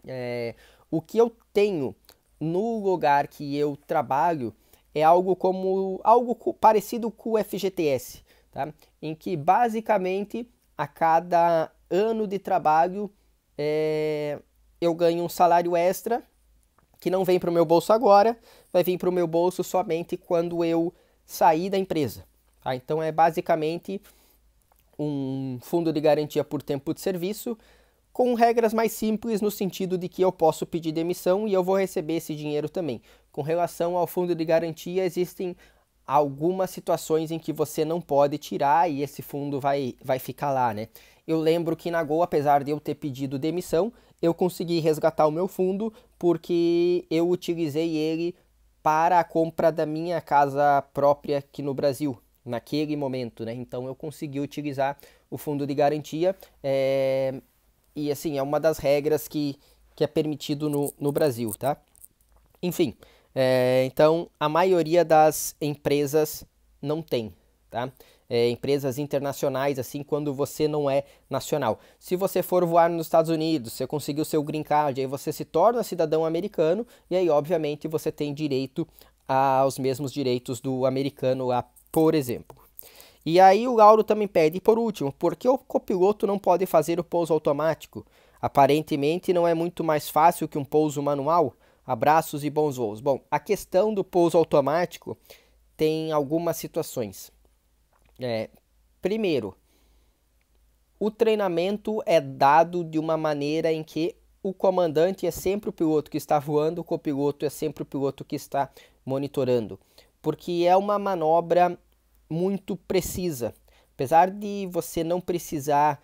A: É, o que eu tenho no lugar que eu trabalho é algo como algo parecido com o FGTS, tá? em que basicamente a cada ano de trabalho é, eu ganho um salário extra que não vem para o meu bolso agora, vai vir para o meu bolso somente quando eu sair da empresa. Tá? Então é basicamente um fundo de garantia por tempo de serviço com regras mais simples no sentido de que eu posso pedir demissão e eu vou receber esse dinheiro também. Com relação ao fundo de garantia, existem algumas situações em que você não pode tirar e esse fundo vai, vai ficar lá, né? Eu lembro que na Gol, apesar de eu ter pedido demissão, eu consegui resgatar o meu fundo porque eu utilizei ele para a compra da minha casa própria aqui no Brasil, naquele momento, né? Então eu consegui utilizar o fundo de garantia é... e assim, é uma das regras que, que é permitido no, no Brasil, tá? Enfim, é, então, a maioria das empresas não tem, tá? É, empresas internacionais, assim, quando você não é nacional. Se você for voar nos Estados Unidos, você conseguiu seu green card, aí você se torna cidadão americano, e aí, obviamente, você tem direito aos mesmos direitos do americano lá, por exemplo. E aí o Lauro também pede, por último, por que o copiloto não pode fazer o pouso automático? Aparentemente não é muito mais fácil que um pouso manual? Abraços e bons voos. Bom, a questão do pouso automático tem algumas situações. É, primeiro, o treinamento é dado de uma maneira em que o comandante é sempre o piloto que está voando, o copiloto é sempre o piloto que está monitorando, porque é uma manobra muito precisa. Apesar de você não precisar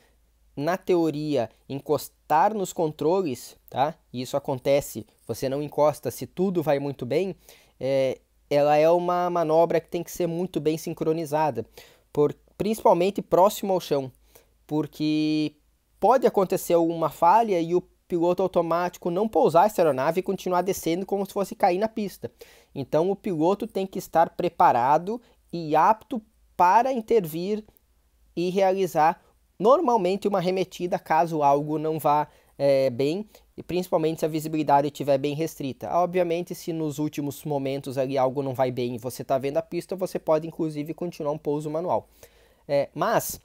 A: na teoria encostar nos controles, tá? E isso acontece você não encosta se tudo vai muito bem, é, ela é uma manobra que tem que ser muito bem sincronizada, por, principalmente próximo ao chão, porque pode acontecer uma falha e o piloto automático não pousar essa aeronave e continuar descendo como se fosse cair na pista. Então o piloto tem que estar preparado e apto para intervir e realizar normalmente uma remetida caso algo não vá é, bem e principalmente se a visibilidade estiver bem restrita. Ah, obviamente, se nos últimos momentos ali algo não vai bem e você está vendo a pista, você pode inclusive continuar um pouso manual. É, mas,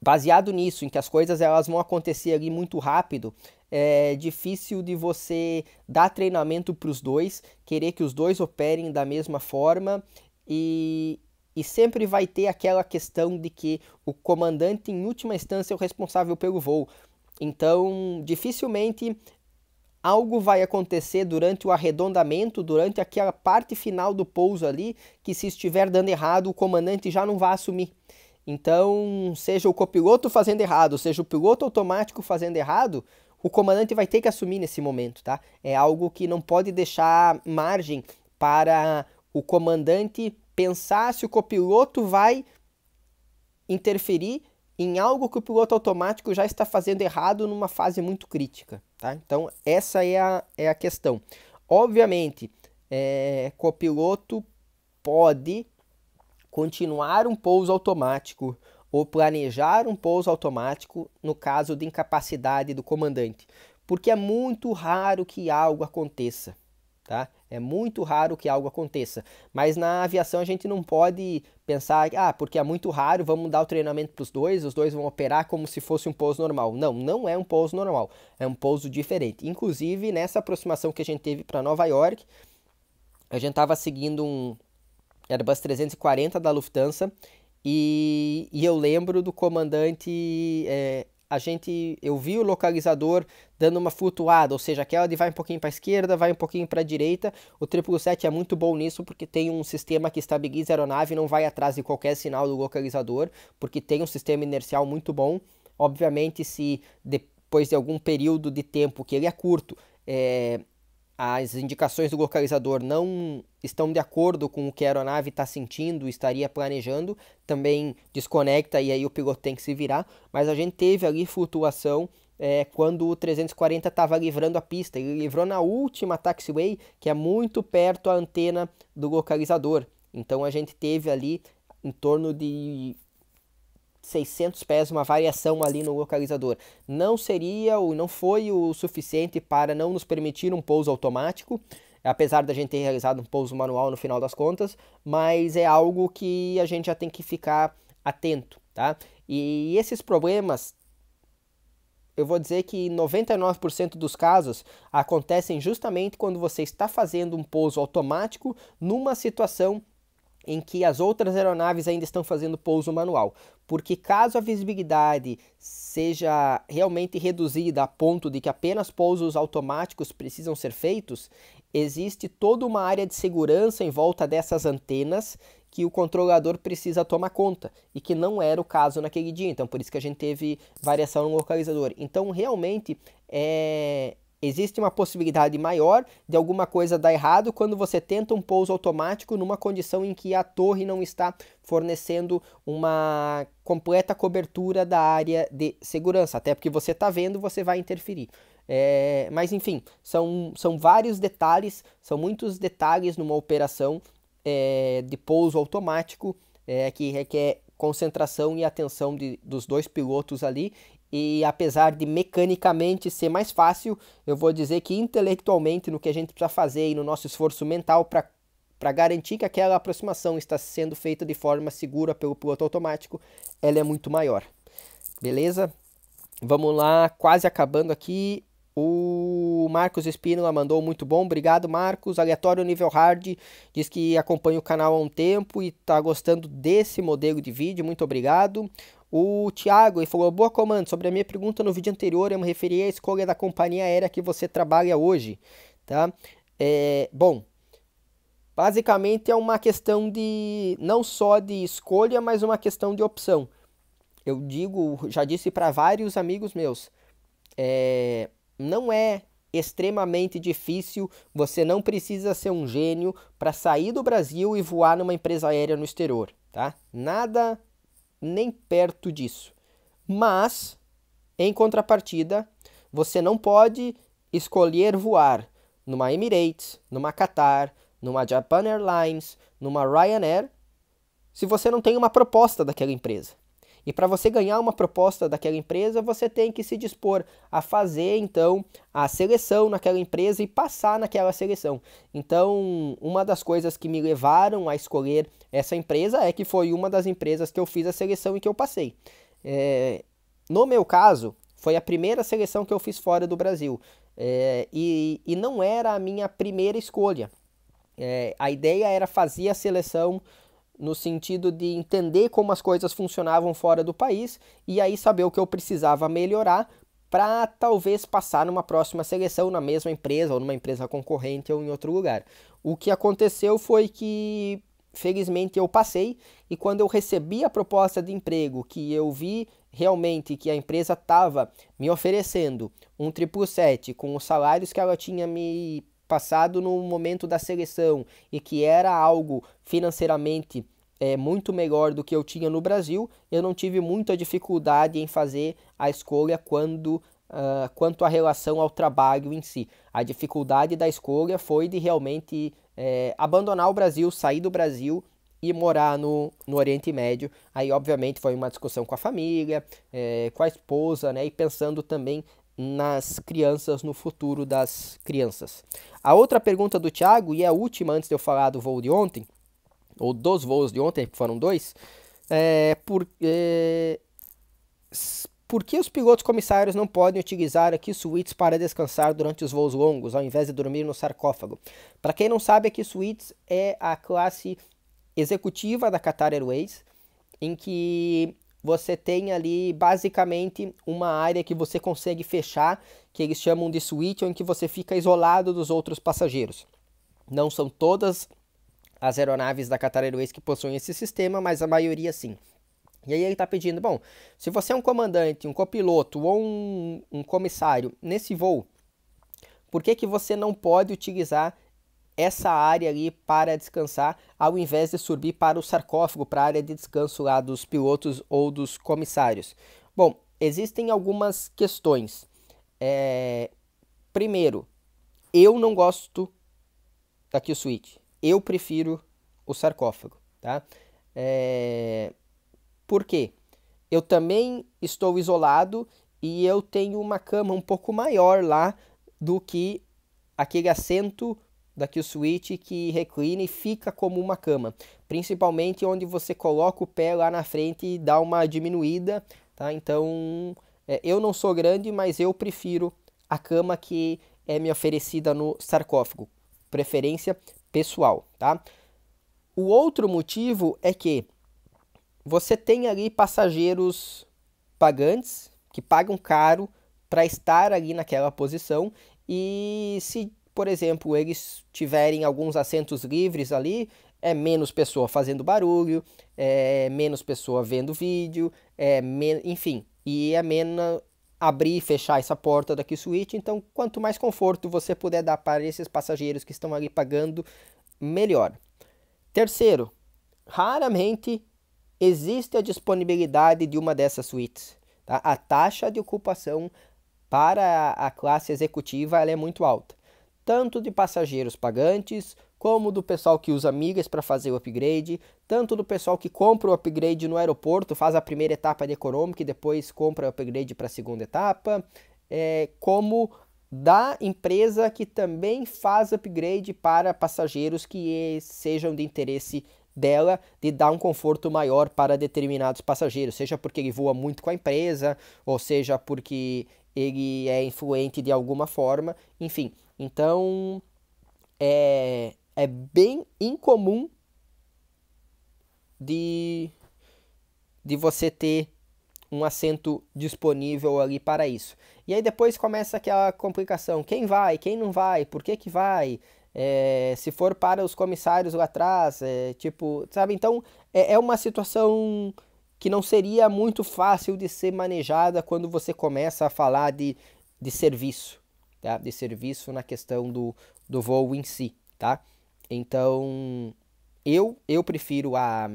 A: baseado nisso, em que as coisas elas vão acontecer ali muito rápido, é difícil de você dar treinamento para os dois, querer que os dois operem da mesma forma e, e sempre vai ter aquela questão de que o comandante, em última instância, é o responsável pelo voo. Então, dificilmente algo vai acontecer durante o arredondamento, durante aquela parte final do pouso ali, que se estiver dando errado, o comandante já não vai assumir. Então, seja o copiloto fazendo errado, seja o piloto automático fazendo errado, o comandante vai ter que assumir nesse momento, tá? É algo que não pode deixar margem para o comandante pensar se o copiloto vai interferir em algo que o piloto automático já está fazendo errado numa fase muito crítica. Tá? Então, essa é a, é a questão. Obviamente, é, copiloto pode continuar um pouso automático ou planejar um pouso automático no caso de incapacidade do comandante, porque é muito raro que algo aconteça. Tá? É muito raro que algo aconteça. Mas na aviação a gente não pode pensar, ah, porque é muito raro, vamos dar o treinamento para os dois, os dois vão operar como se fosse um pouso normal. Não, não é um pouso normal, é um pouso diferente. Inclusive, nessa aproximação que a gente teve para Nova York, a gente estava seguindo um Airbus 340 da Lufthansa e, e eu lembro do comandante é, a gente eu vi o localizador dando uma flutuada, ou seja, aquela de vai um pouquinho para a esquerda, vai um pouquinho para a direita. O 777 é muito bom nisso porque tem um sistema que estabiliza a aeronave e não vai atrás de qualquer sinal do localizador, porque tem um sistema inercial muito bom. Obviamente, se depois de algum período de tempo que ele é curto, é, as indicações do localizador não estão de acordo com o que a aeronave está sentindo, estaria planejando, também desconecta e aí o piloto tem que se virar. Mas a gente teve ali flutuação é, quando o 340 estava livrando a pista. Ele livrou na última taxiway, que é muito perto à antena do localizador. Então a gente teve ali em torno de 600 pés, uma variação ali no localizador. Não seria ou não foi o suficiente para não nos permitir um pouso automático, apesar da gente ter realizado um pouso manual no final das contas, mas é algo que a gente já tem que ficar atento, tá? E esses problemas eu vou dizer que 99% dos casos acontecem justamente quando você está fazendo um pouso automático numa situação em que as outras aeronaves ainda estão fazendo pouso manual, porque caso a visibilidade seja realmente reduzida a ponto de que apenas pousos automáticos precisam ser feitos, existe toda uma área de segurança em volta dessas antenas que o controlador precisa tomar conta e que não era o caso naquele dia, então por isso que a gente teve variação no localizador. Então realmente é, Existe uma possibilidade maior de alguma coisa dar errado quando você tenta um pouso automático numa condição em que a torre não está fornecendo uma completa cobertura da área de segurança. Até porque você está vendo, você vai interferir. É, mas enfim, são, são vários detalhes, são muitos detalhes numa operação é, de pouso automático é, que requer concentração e atenção de, dos dois pilotos ali e apesar de mecanicamente ser mais fácil, eu vou dizer que intelectualmente, no que a gente precisa fazer e no nosso esforço mental para garantir que aquela aproximação está sendo feita de forma segura pelo piloto automático, ela é muito maior. Beleza? Vamos lá, quase acabando aqui. O Marcos Espínola mandou muito bom, obrigado Marcos. Aleatório nível hard diz que acompanha o canal há um tempo e está gostando desse modelo de vídeo, muito obrigado. O Thiago ele falou: Boa comando, sobre a minha pergunta no vídeo anterior, eu me referi à escolha da companhia aérea que você trabalha hoje. Tá? É, bom, basicamente é uma questão de não só de escolha, mas uma questão de opção. Eu digo, já disse para vários amigos meus, é, não é extremamente difícil, você não precisa ser um gênio para sair do Brasil e voar numa empresa aérea no exterior, tá? Nada nem perto disso. Mas, em contrapartida, você não pode escolher voar numa Emirates, numa Qatar, numa Japan Airlines, numa Ryanair, se você não tem uma proposta daquela empresa. E para você ganhar uma proposta daquela empresa, você tem que se dispor a fazer então a seleção naquela empresa e passar naquela seleção. Então, uma das coisas que me levaram a escolher essa empresa é que foi uma das empresas que eu fiz a seleção e que eu passei. É, no meu caso, foi a primeira seleção que eu fiz fora do Brasil é, e, e não era a minha primeira escolha. É, a ideia era fazer a seleção no sentido de entender como as coisas funcionavam fora do país e aí saber o que eu precisava melhorar para talvez passar numa próxima seleção na mesma empresa ou numa empresa concorrente ou em outro lugar. O que aconteceu foi que felizmente eu passei e quando eu recebi a proposta de emprego que eu vi realmente que a empresa estava me oferecendo um 777 com os salários que ela tinha me passado no momento da seleção e que era algo financeiramente é, muito melhor do que eu tinha no Brasil, eu não tive muita dificuldade em fazer a escolha quando uh, quanto à relação ao trabalho em si. A dificuldade da escolha foi de realmente é, abandonar o Brasil, sair do Brasil e morar no, no Oriente Médio. Aí, obviamente, foi uma discussão com a família, é, com a esposa, né? E pensando também nas crianças, no futuro das crianças. A outra pergunta do Thiago e é a última antes de eu falar do voo de ontem, ou dos voos de ontem, que foram dois, é, por, é, por que os pilotos comissários não podem utilizar aqui suítes para descansar durante os voos longos, ao invés de dormir no sarcófago? Para quem não sabe, aqui suítes é a classe executiva da Qatar Airways, em que você tem ali basicamente uma área que você consegue fechar, que eles chamam de suíte, em que você fica isolado dos outros passageiros. Não são todas as aeronaves da Qatar Airways que possuem esse sistema, mas a maioria sim. E aí ele está pedindo, bom, se você é um comandante, um copiloto ou um, um comissário nesse voo, por que, que você não pode utilizar essa área ali para descansar, ao invés de subir para o sarcófago, para a área de descanso lá dos pilotos ou dos comissários. Bom, existem algumas questões. É... Primeiro, eu não gosto da Kill Switch. Eu prefiro o sarcófago, tá? É... Por quê? Eu também estou isolado e eu tenho uma cama um pouco maior lá do que aquele assento da Kill Switch que reclina e fica como uma cama, principalmente onde você coloca o pé lá na frente e dá uma diminuída, tá? Então, é, eu não sou grande, mas eu prefiro a cama que é me oferecida no sarcófago, preferência pessoal, tá? O outro motivo é que você tem ali passageiros pagantes que pagam caro para estar ali naquela posição e se por exemplo, eles tiverem alguns assentos livres ali, é menos pessoa fazendo barulho, é menos pessoa vendo vídeo, é menos, enfim, e é menos abrir e fechar essa porta da suíte. Então, quanto mais conforto você puder dar para esses passageiros que estão ali pagando, melhor. Terceiro, raramente existe a disponibilidade de uma dessas suítes. Tá? A taxa de ocupação para a classe executiva é muito alta tanto de passageiros pagantes, como do pessoal que usa migas para fazer o upgrade, tanto do pessoal que compra o upgrade no aeroporto, faz a primeira etapa de econômica e depois compra o upgrade para a segunda etapa, é, como da empresa que também faz upgrade para passageiros que sejam de interesse dela de dar um conforto maior para determinados passageiros, seja porque ele voa muito com a empresa, ou seja porque ele é influente de alguma forma, enfim, então, é, é bem incomum de, de você ter um assento disponível ali para isso. E aí depois começa aquela complicação: quem vai, quem não vai, por que, que vai? É, se for para os comissários lá atrás, é, tipo, sabe? Então é, é uma situação que não seria muito fácil de ser manejada quando você começa a falar de, de serviço tá? de serviço na questão do, do voo em si, tá? Então, eu, eu prefiro a,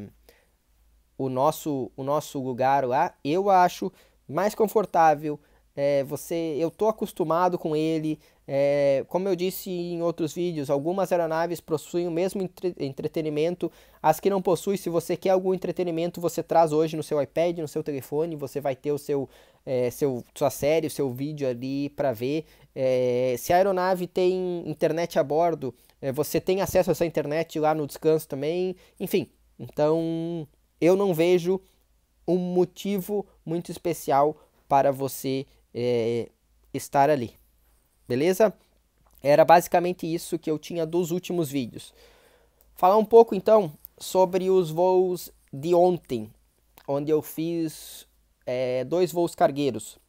A: o, nosso, o nosso lugar lá, eu acho mais confortável, é, você, eu tô acostumado com ele, é, como eu disse em outros vídeos, algumas aeronaves possuem o mesmo entre entretenimento, as que não possuem, se você quer algum entretenimento, você traz hoje no seu iPad, no seu telefone, você vai ter o seu é, seu, sua série, seu vídeo ali para ver. É, se a aeronave tem internet a bordo, é, você tem acesso a essa internet lá no descanso também. Enfim, então eu não vejo um motivo muito especial para você é, estar ali. Beleza? Era basicamente isso que eu tinha dos últimos vídeos. Falar um pouco então sobre os voos de ontem, onde eu fiz é, dois voos cargueiros.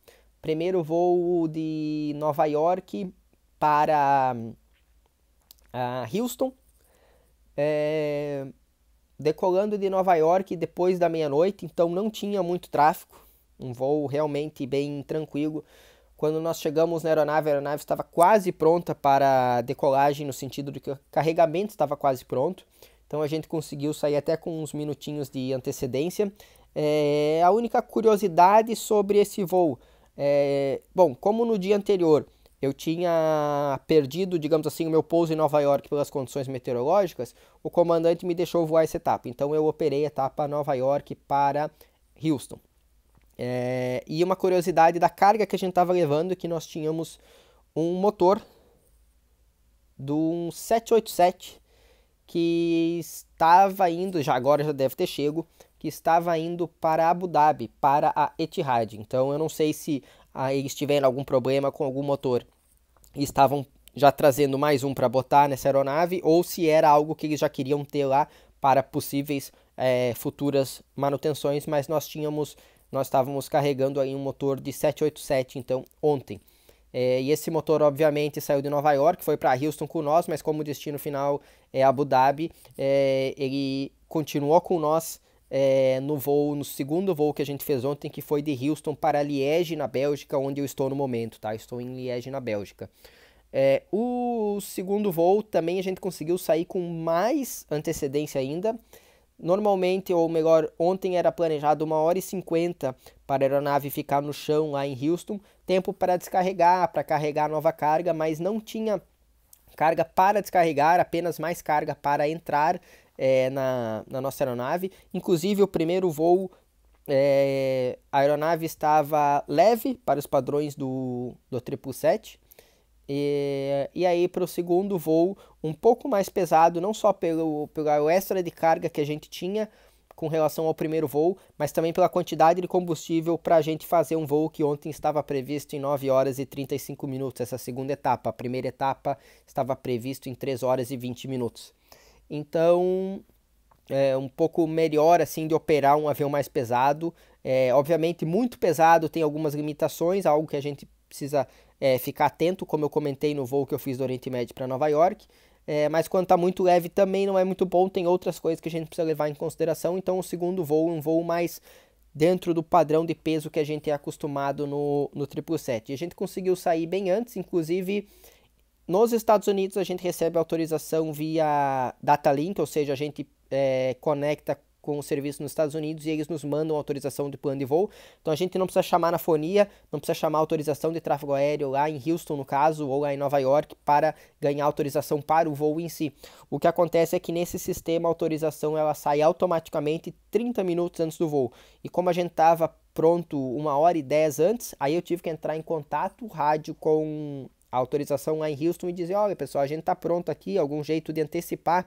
A: Primeiro voo de Nova York para ah, Houston, é, decolando de Nova York depois da meia-noite, então não tinha muito tráfego, um voo realmente bem tranquilo. Quando nós chegamos na aeronave, a aeronave estava quase pronta para decolagem, no sentido de que o carregamento estava quase pronto. Então a gente conseguiu sair até com uns minutinhos de antecedência. É, a única curiosidade sobre esse voo, é, bom, como no dia anterior eu tinha perdido, digamos assim, o meu pouso em Nova York pelas condições meteorológicas, o comandante me deixou voar essa etapa. Então eu operei a etapa Nova York para Houston. É, e uma curiosidade da carga que a gente estava levando é que nós tínhamos um motor de um 787 que estava indo, já agora já deve ter chego, que estava indo para Abu Dhabi, para a Etihad. Então eu não sei se ah, eles tiveram algum problema com algum motor e estavam já trazendo mais um para botar nessa aeronave ou se era algo que eles já queriam ter lá para possíveis é, futuras manutenções, mas nós tínhamos, nós estávamos carregando aí um motor de 787 então ontem. É, e esse motor, obviamente, saiu de Nova York, foi para Houston com nós, mas como o destino final é Abu Dhabi, é, ele continuou com nós é, no voo, no segundo voo que a gente fez ontem, que foi de Houston para Liege, na Bélgica, onde eu estou no momento, tá? Estou em Liege, na Bélgica. É, o segundo voo também a gente conseguiu sair com mais antecedência ainda. Normalmente, ou melhor, ontem era planejado uma hora e cinquenta para a aeronave ficar no chão lá em Houston, tempo para descarregar, para carregar nova carga, mas não tinha carga para descarregar, apenas mais carga para entrar é, na, na nossa aeronave. Inclusive, o primeiro voo é, a aeronave estava leve para os padrões do, do 777. E, e aí, para o segundo voo, um pouco mais pesado, não só pelo, pela extra de carga que a gente tinha com relação ao primeiro voo, mas também pela quantidade de combustível para a gente fazer um voo que ontem estava previsto em 9 horas e 35 minutos, essa segunda etapa. A primeira etapa estava previsto em 3 horas e 20 minutos. Então, é um pouco melhor assim de operar um avião mais pesado. É, obviamente, muito pesado tem algumas limitações, algo que a gente precisa é, ficar atento, como eu comentei no voo que eu fiz do Oriente Médio para Nova York. É, mas quando está muito leve também não é muito bom, tem outras coisas que a gente precisa levar em consideração. Então, o segundo voo é um voo mais dentro do padrão de peso que a gente é acostumado no, no 777. E a gente conseguiu sair bem antes, inclusive nos Estados Unidos, a gente recebe autorização via Datalink, ou seja, a gente é, conecta com o serviço nos Estados Unidos e eles nos mandam autorização de plano de voo. Então a gente não precisa chamar na fonia, não precisa chamar autorização de tráfego aéreo lá em Houston, no caso, ou lá em Nova York, para ganhar autorização para o voo em si. O que acontece é que nesse sistema a autorização ela sai automaticamente 30 minutos antes do voo. E como a gente estava pronto uma hora e dez antes, aí eu tive que entrar em contato rádio com a autorização lá em Houston e dizer: olha, pessoal, a gente está pronto aqui, algum jeito de antecipar.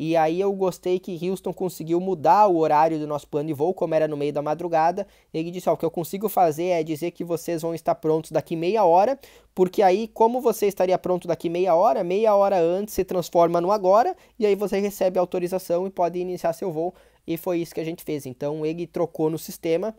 A: E aí eu gostei que Houston conseguiu mudar o horário do nosso plano de voo, como era no meio da madrugada. Ele disse: ó, o que eu consigo fazer é dizer que vocês vão estar prontos daqui meia hora, porque aí, como você estaria pronto daqui meia hora, meia hora antes se transforma no agora, e aí você recebe a autorização e pode iniciar seu voo. E foi isso que a gente fez. Então ele trocou no sistema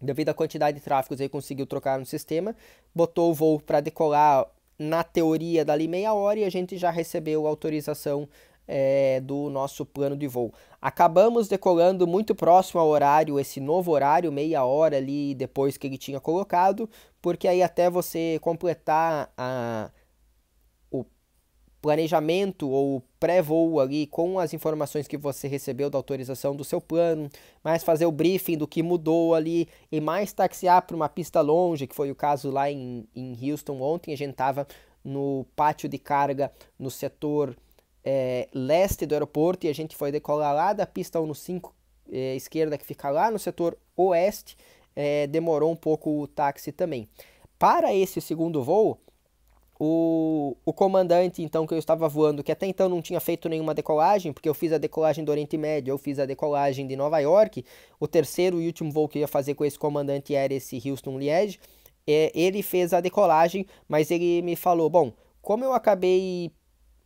A: devido à quantidade de tráfegos, ele conseguiu trocar no sistema, botou o voo para decolar na teoria dali meia hora e a gente já recebeu autorização é, do nosso plano de voo. Acabamos decolando muito próximo ao horário, esse novo horário, meia hora ali depois que ele tinha colocado, porque aí até você completar a planejamento ou pré-voo ali com as informações que você recebeu da autorização do seu plano, mais fazer o briefing do que mudou ali e mais taxiar para uma pista longe, que foi o caso lá em, em Houston ontem. A gente estava no pátio de carga no setor é, leste do aeroporto e a gente foi decolar lá da pista 105 é, eh, esquerda, que fica lá no setor oeste. É, demorou um pouco o táxi também. Para esse segundo voo, o, o comandante, então, que eu estava voando, que até então não tinha feito nenhuma decolagem, porque eu fiz a decolagem do Oriente Médio, eu fiz a decolagem de Nova York, o terceiro e último voo que eu ia fazer com esse comandante era esse houston Liege é, ele fez a decolagem, mas ele me falou, bom, como eu acabei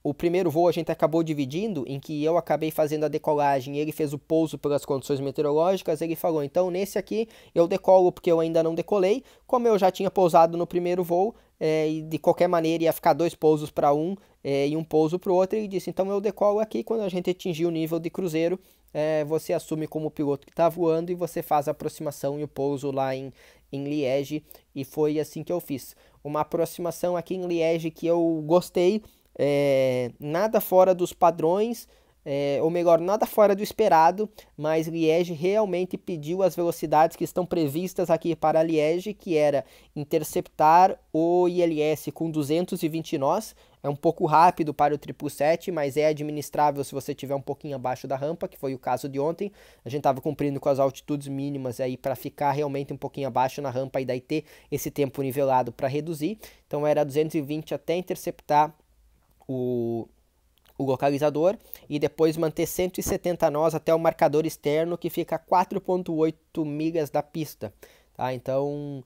A: o primeiro voo a gente acabou dividindo, em que eu acabei fazendo a decolagem e ele fez o pouso pelas condições meteorológicas. Ele falou: então nesse aqui eu decolo porque eu ainda não decolei. Como eu já tinha pousado no primeiro voo, é, e de qualquer maneira ia ficar dois pousos para um é, e um pouso para o outro, e disse, então eu decolo aqui, quando a gente atingir o nível de cruzeiro, é, você assume como piloto que está voando e você faz a aproximação e o pouso lá em, em Liege, e foi assim que eu fiz. Uma aproximação aqui em Liege que eu gostei, é, nada fora dos padrões, é, ou melhor, nada fora do esperado, mas Liege realmente pediu as velocidades que estão previstas aqui para Liege, que era interceptar o ILS com 220 nós, é um pouco rápido para o 777, mas é administrável se você tiver um pouquinho abaixo da rampa, que foi o caso de ontem. A gente estava cumprindo com as altitudes mínimas aí para ficar realmente um pouquinho abaixo na rampa e daí ter esse tempo nivelado para reduzir. Então era 220 até interceptar o o localizador e depois manter 170 nós até o marcador externo que fica a 4.8 milhas da pista. Tá? Então,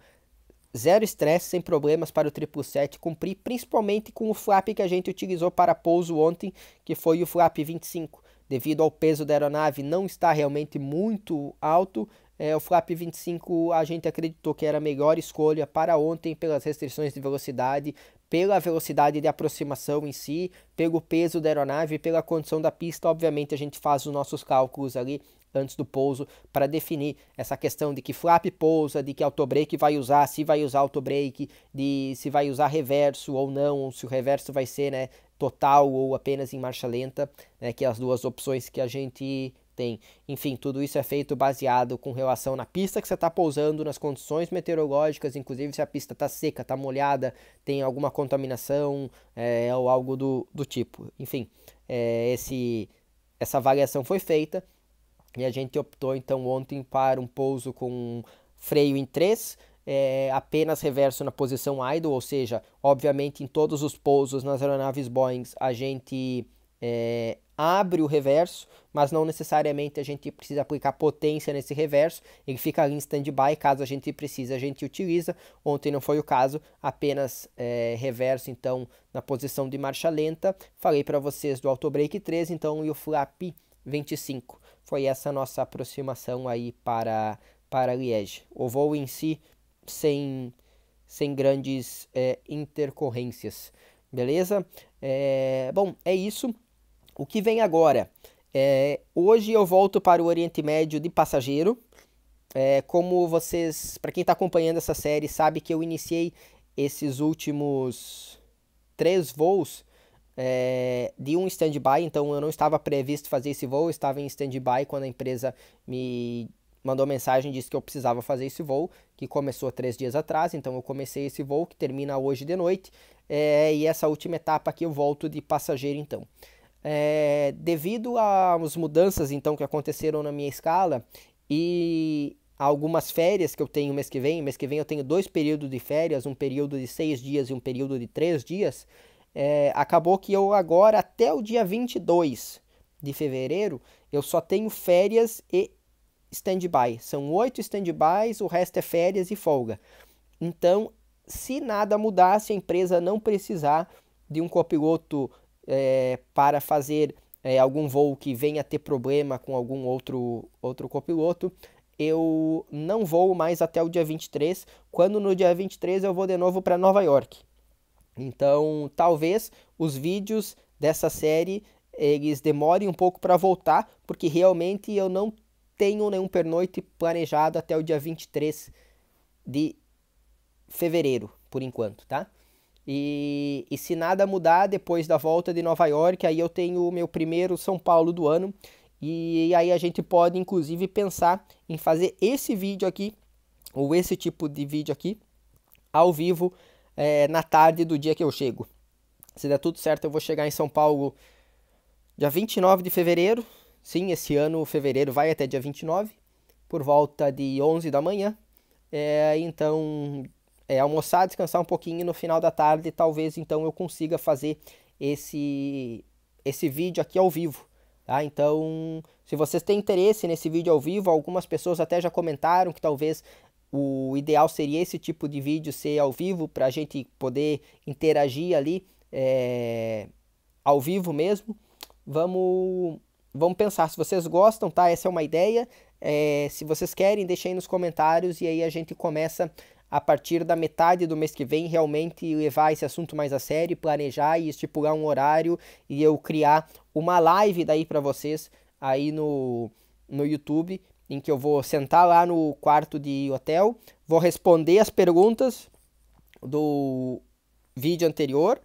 A: zero estresse, sem problemas para o 777 cumprir, principalmente com o flap que a gente utilizou para pouso ontem, que foi o flap 25. Devido ao peso da aeronave não estar realmente muito alto, é, o flap 25 a gente acreditou que era a melhor escolha para ontem pelas restrições de velocidade, pela velocidade de aproximação em si, pelo peso da aeronave, pela condição da pista, obviamente a gente faz os nossos cálculos ali antes do pouso para definir essa questão de que flap pousa, de que autobreak vai usar, se vai usar autobreak, de se vai usar reverso ou não, se o reverso vai ser, né, total ou apenas em marcha lenta, né, que é as duas opções que a gente tem. Enfim, tudo isso é feito baseado com relação na pista que você está pousando, nas condições meteorológicas, inclusive se a pista está seca, está molhada, tem alguma contaminação é, ou algo do, do tipo. Enfim, é, esse, essa avaliação foi feita e a gente optou então ontem para um pouso com freio em 3, é, apenas reverso na posição idle, ou seja, obviamente em todos os pousos nas aeronaves Boeing a gente é, abre o reverso, mas não necessariamente a gente precisa aplicar potência nesse reverso, ele fica ali em stand-by, caso a gente precise a gente utiliza, ontem não foi o caso, apenas é, reverso então na posição de marcha lenta, falei para vocês do auto brake 3, então e o flap 25, foi essa nossa aproximação aí para, para Liege, o voo em si sem, sem grandes é, intercorrências, beleza? É, bom, é isso. O que vem agora? É, hoje eu volto para o Oriente Médio de passageiro. É, como vocês, para quem está acompanhando essa série, sabe que eu iniciei esses últimos três voos é, de um stand-by, então eu não estava previsto fazer esse voo, estava em stand-by quando a empresa me mandou mensagem e disse que eu precisava fazer esse voo, que começou três dias atrás, então eu comecei esse voo que termina hoje de noite, é, e essa última etapa aqui eu volto de passageiro então é, devido às mudanças então que aconteceram na minha escala e algumas férias que eu tenho mês que vem, mês que vem eu tenho dois períodos de férias, um período de seis dias e um período de três dias, é, acabou que eu agora até o dia 22 de fevereiro eu só tenho férias e stand-by. São oito stand-bys, o resto é férias e folga. Então, se nada mudasse, a empresa não precisar de um copiloto é, para fazer é, algum voo que venha a ter problema com algum outro, outro copiloto, eu não vou mais até o dia 23, quando no dia 23 eu vou de novo para Nova York. Então, talvez os vídeos dessa série eles demorem um pouco para voltar, porque realmente eu não tenho nenhum pernoite planejado até o dia 23 de fevereiro, por enquanto, tá? E, e se nada mudar depois da volta de Nova York, aí eu tenho o meu primeiro São Paulo do ano. E aí a gente pode inclusive pensar em fazer esse vídeo aqui, ou esse tipo de vídeo aqui, ao vivo é, na tarde do dia que eu chego. Se der tudo certo, eu vou chegar em São Paulo dia 29 de fevereiro. Sim, esse ano, fevereiro, vai até dia 29, por volta de 11 da manhã. É, então, é, almoçar, descansar um pouquinho e no final da tarde talvez então eu consiga fazer esse, esse vídeo aqui ao vivo. Tá? Então, se vocês têm interesse nesse vídeo ao vivo, algumas pessoas até já comentaram que talvez o ideal seria esse tipo de vídeo ser ao vivo para a gente poder interagir ali é, ao vivo mesmo. Vamos, vamos pensar se vocês gostam, tá? Essa é uma ideia. É, se vocês querem, deixem nos comentários e aí a gente começa a partir da metade do mês que vem, realmente levar esse assunto mais a sério, planejar e estipular um horário e eu criar uma live daí para vocês aí no, no YouTube, em que eu vou sentar lá no quarto de hotel, vou responder as perguntas do vídeo anterior,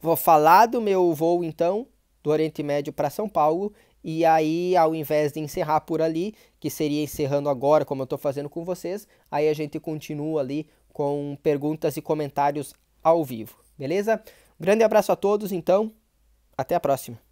A: vou falar do meu voo então do Oriente Médio para São Paulo e aí, ao invés de encerrar por ali, que seria encerrando agora, como eu estou fazendo com vocês, aí a gente continua ali com perguntas e comentários ao vivo, beleza? grande abraço a todos, então, até a próxima!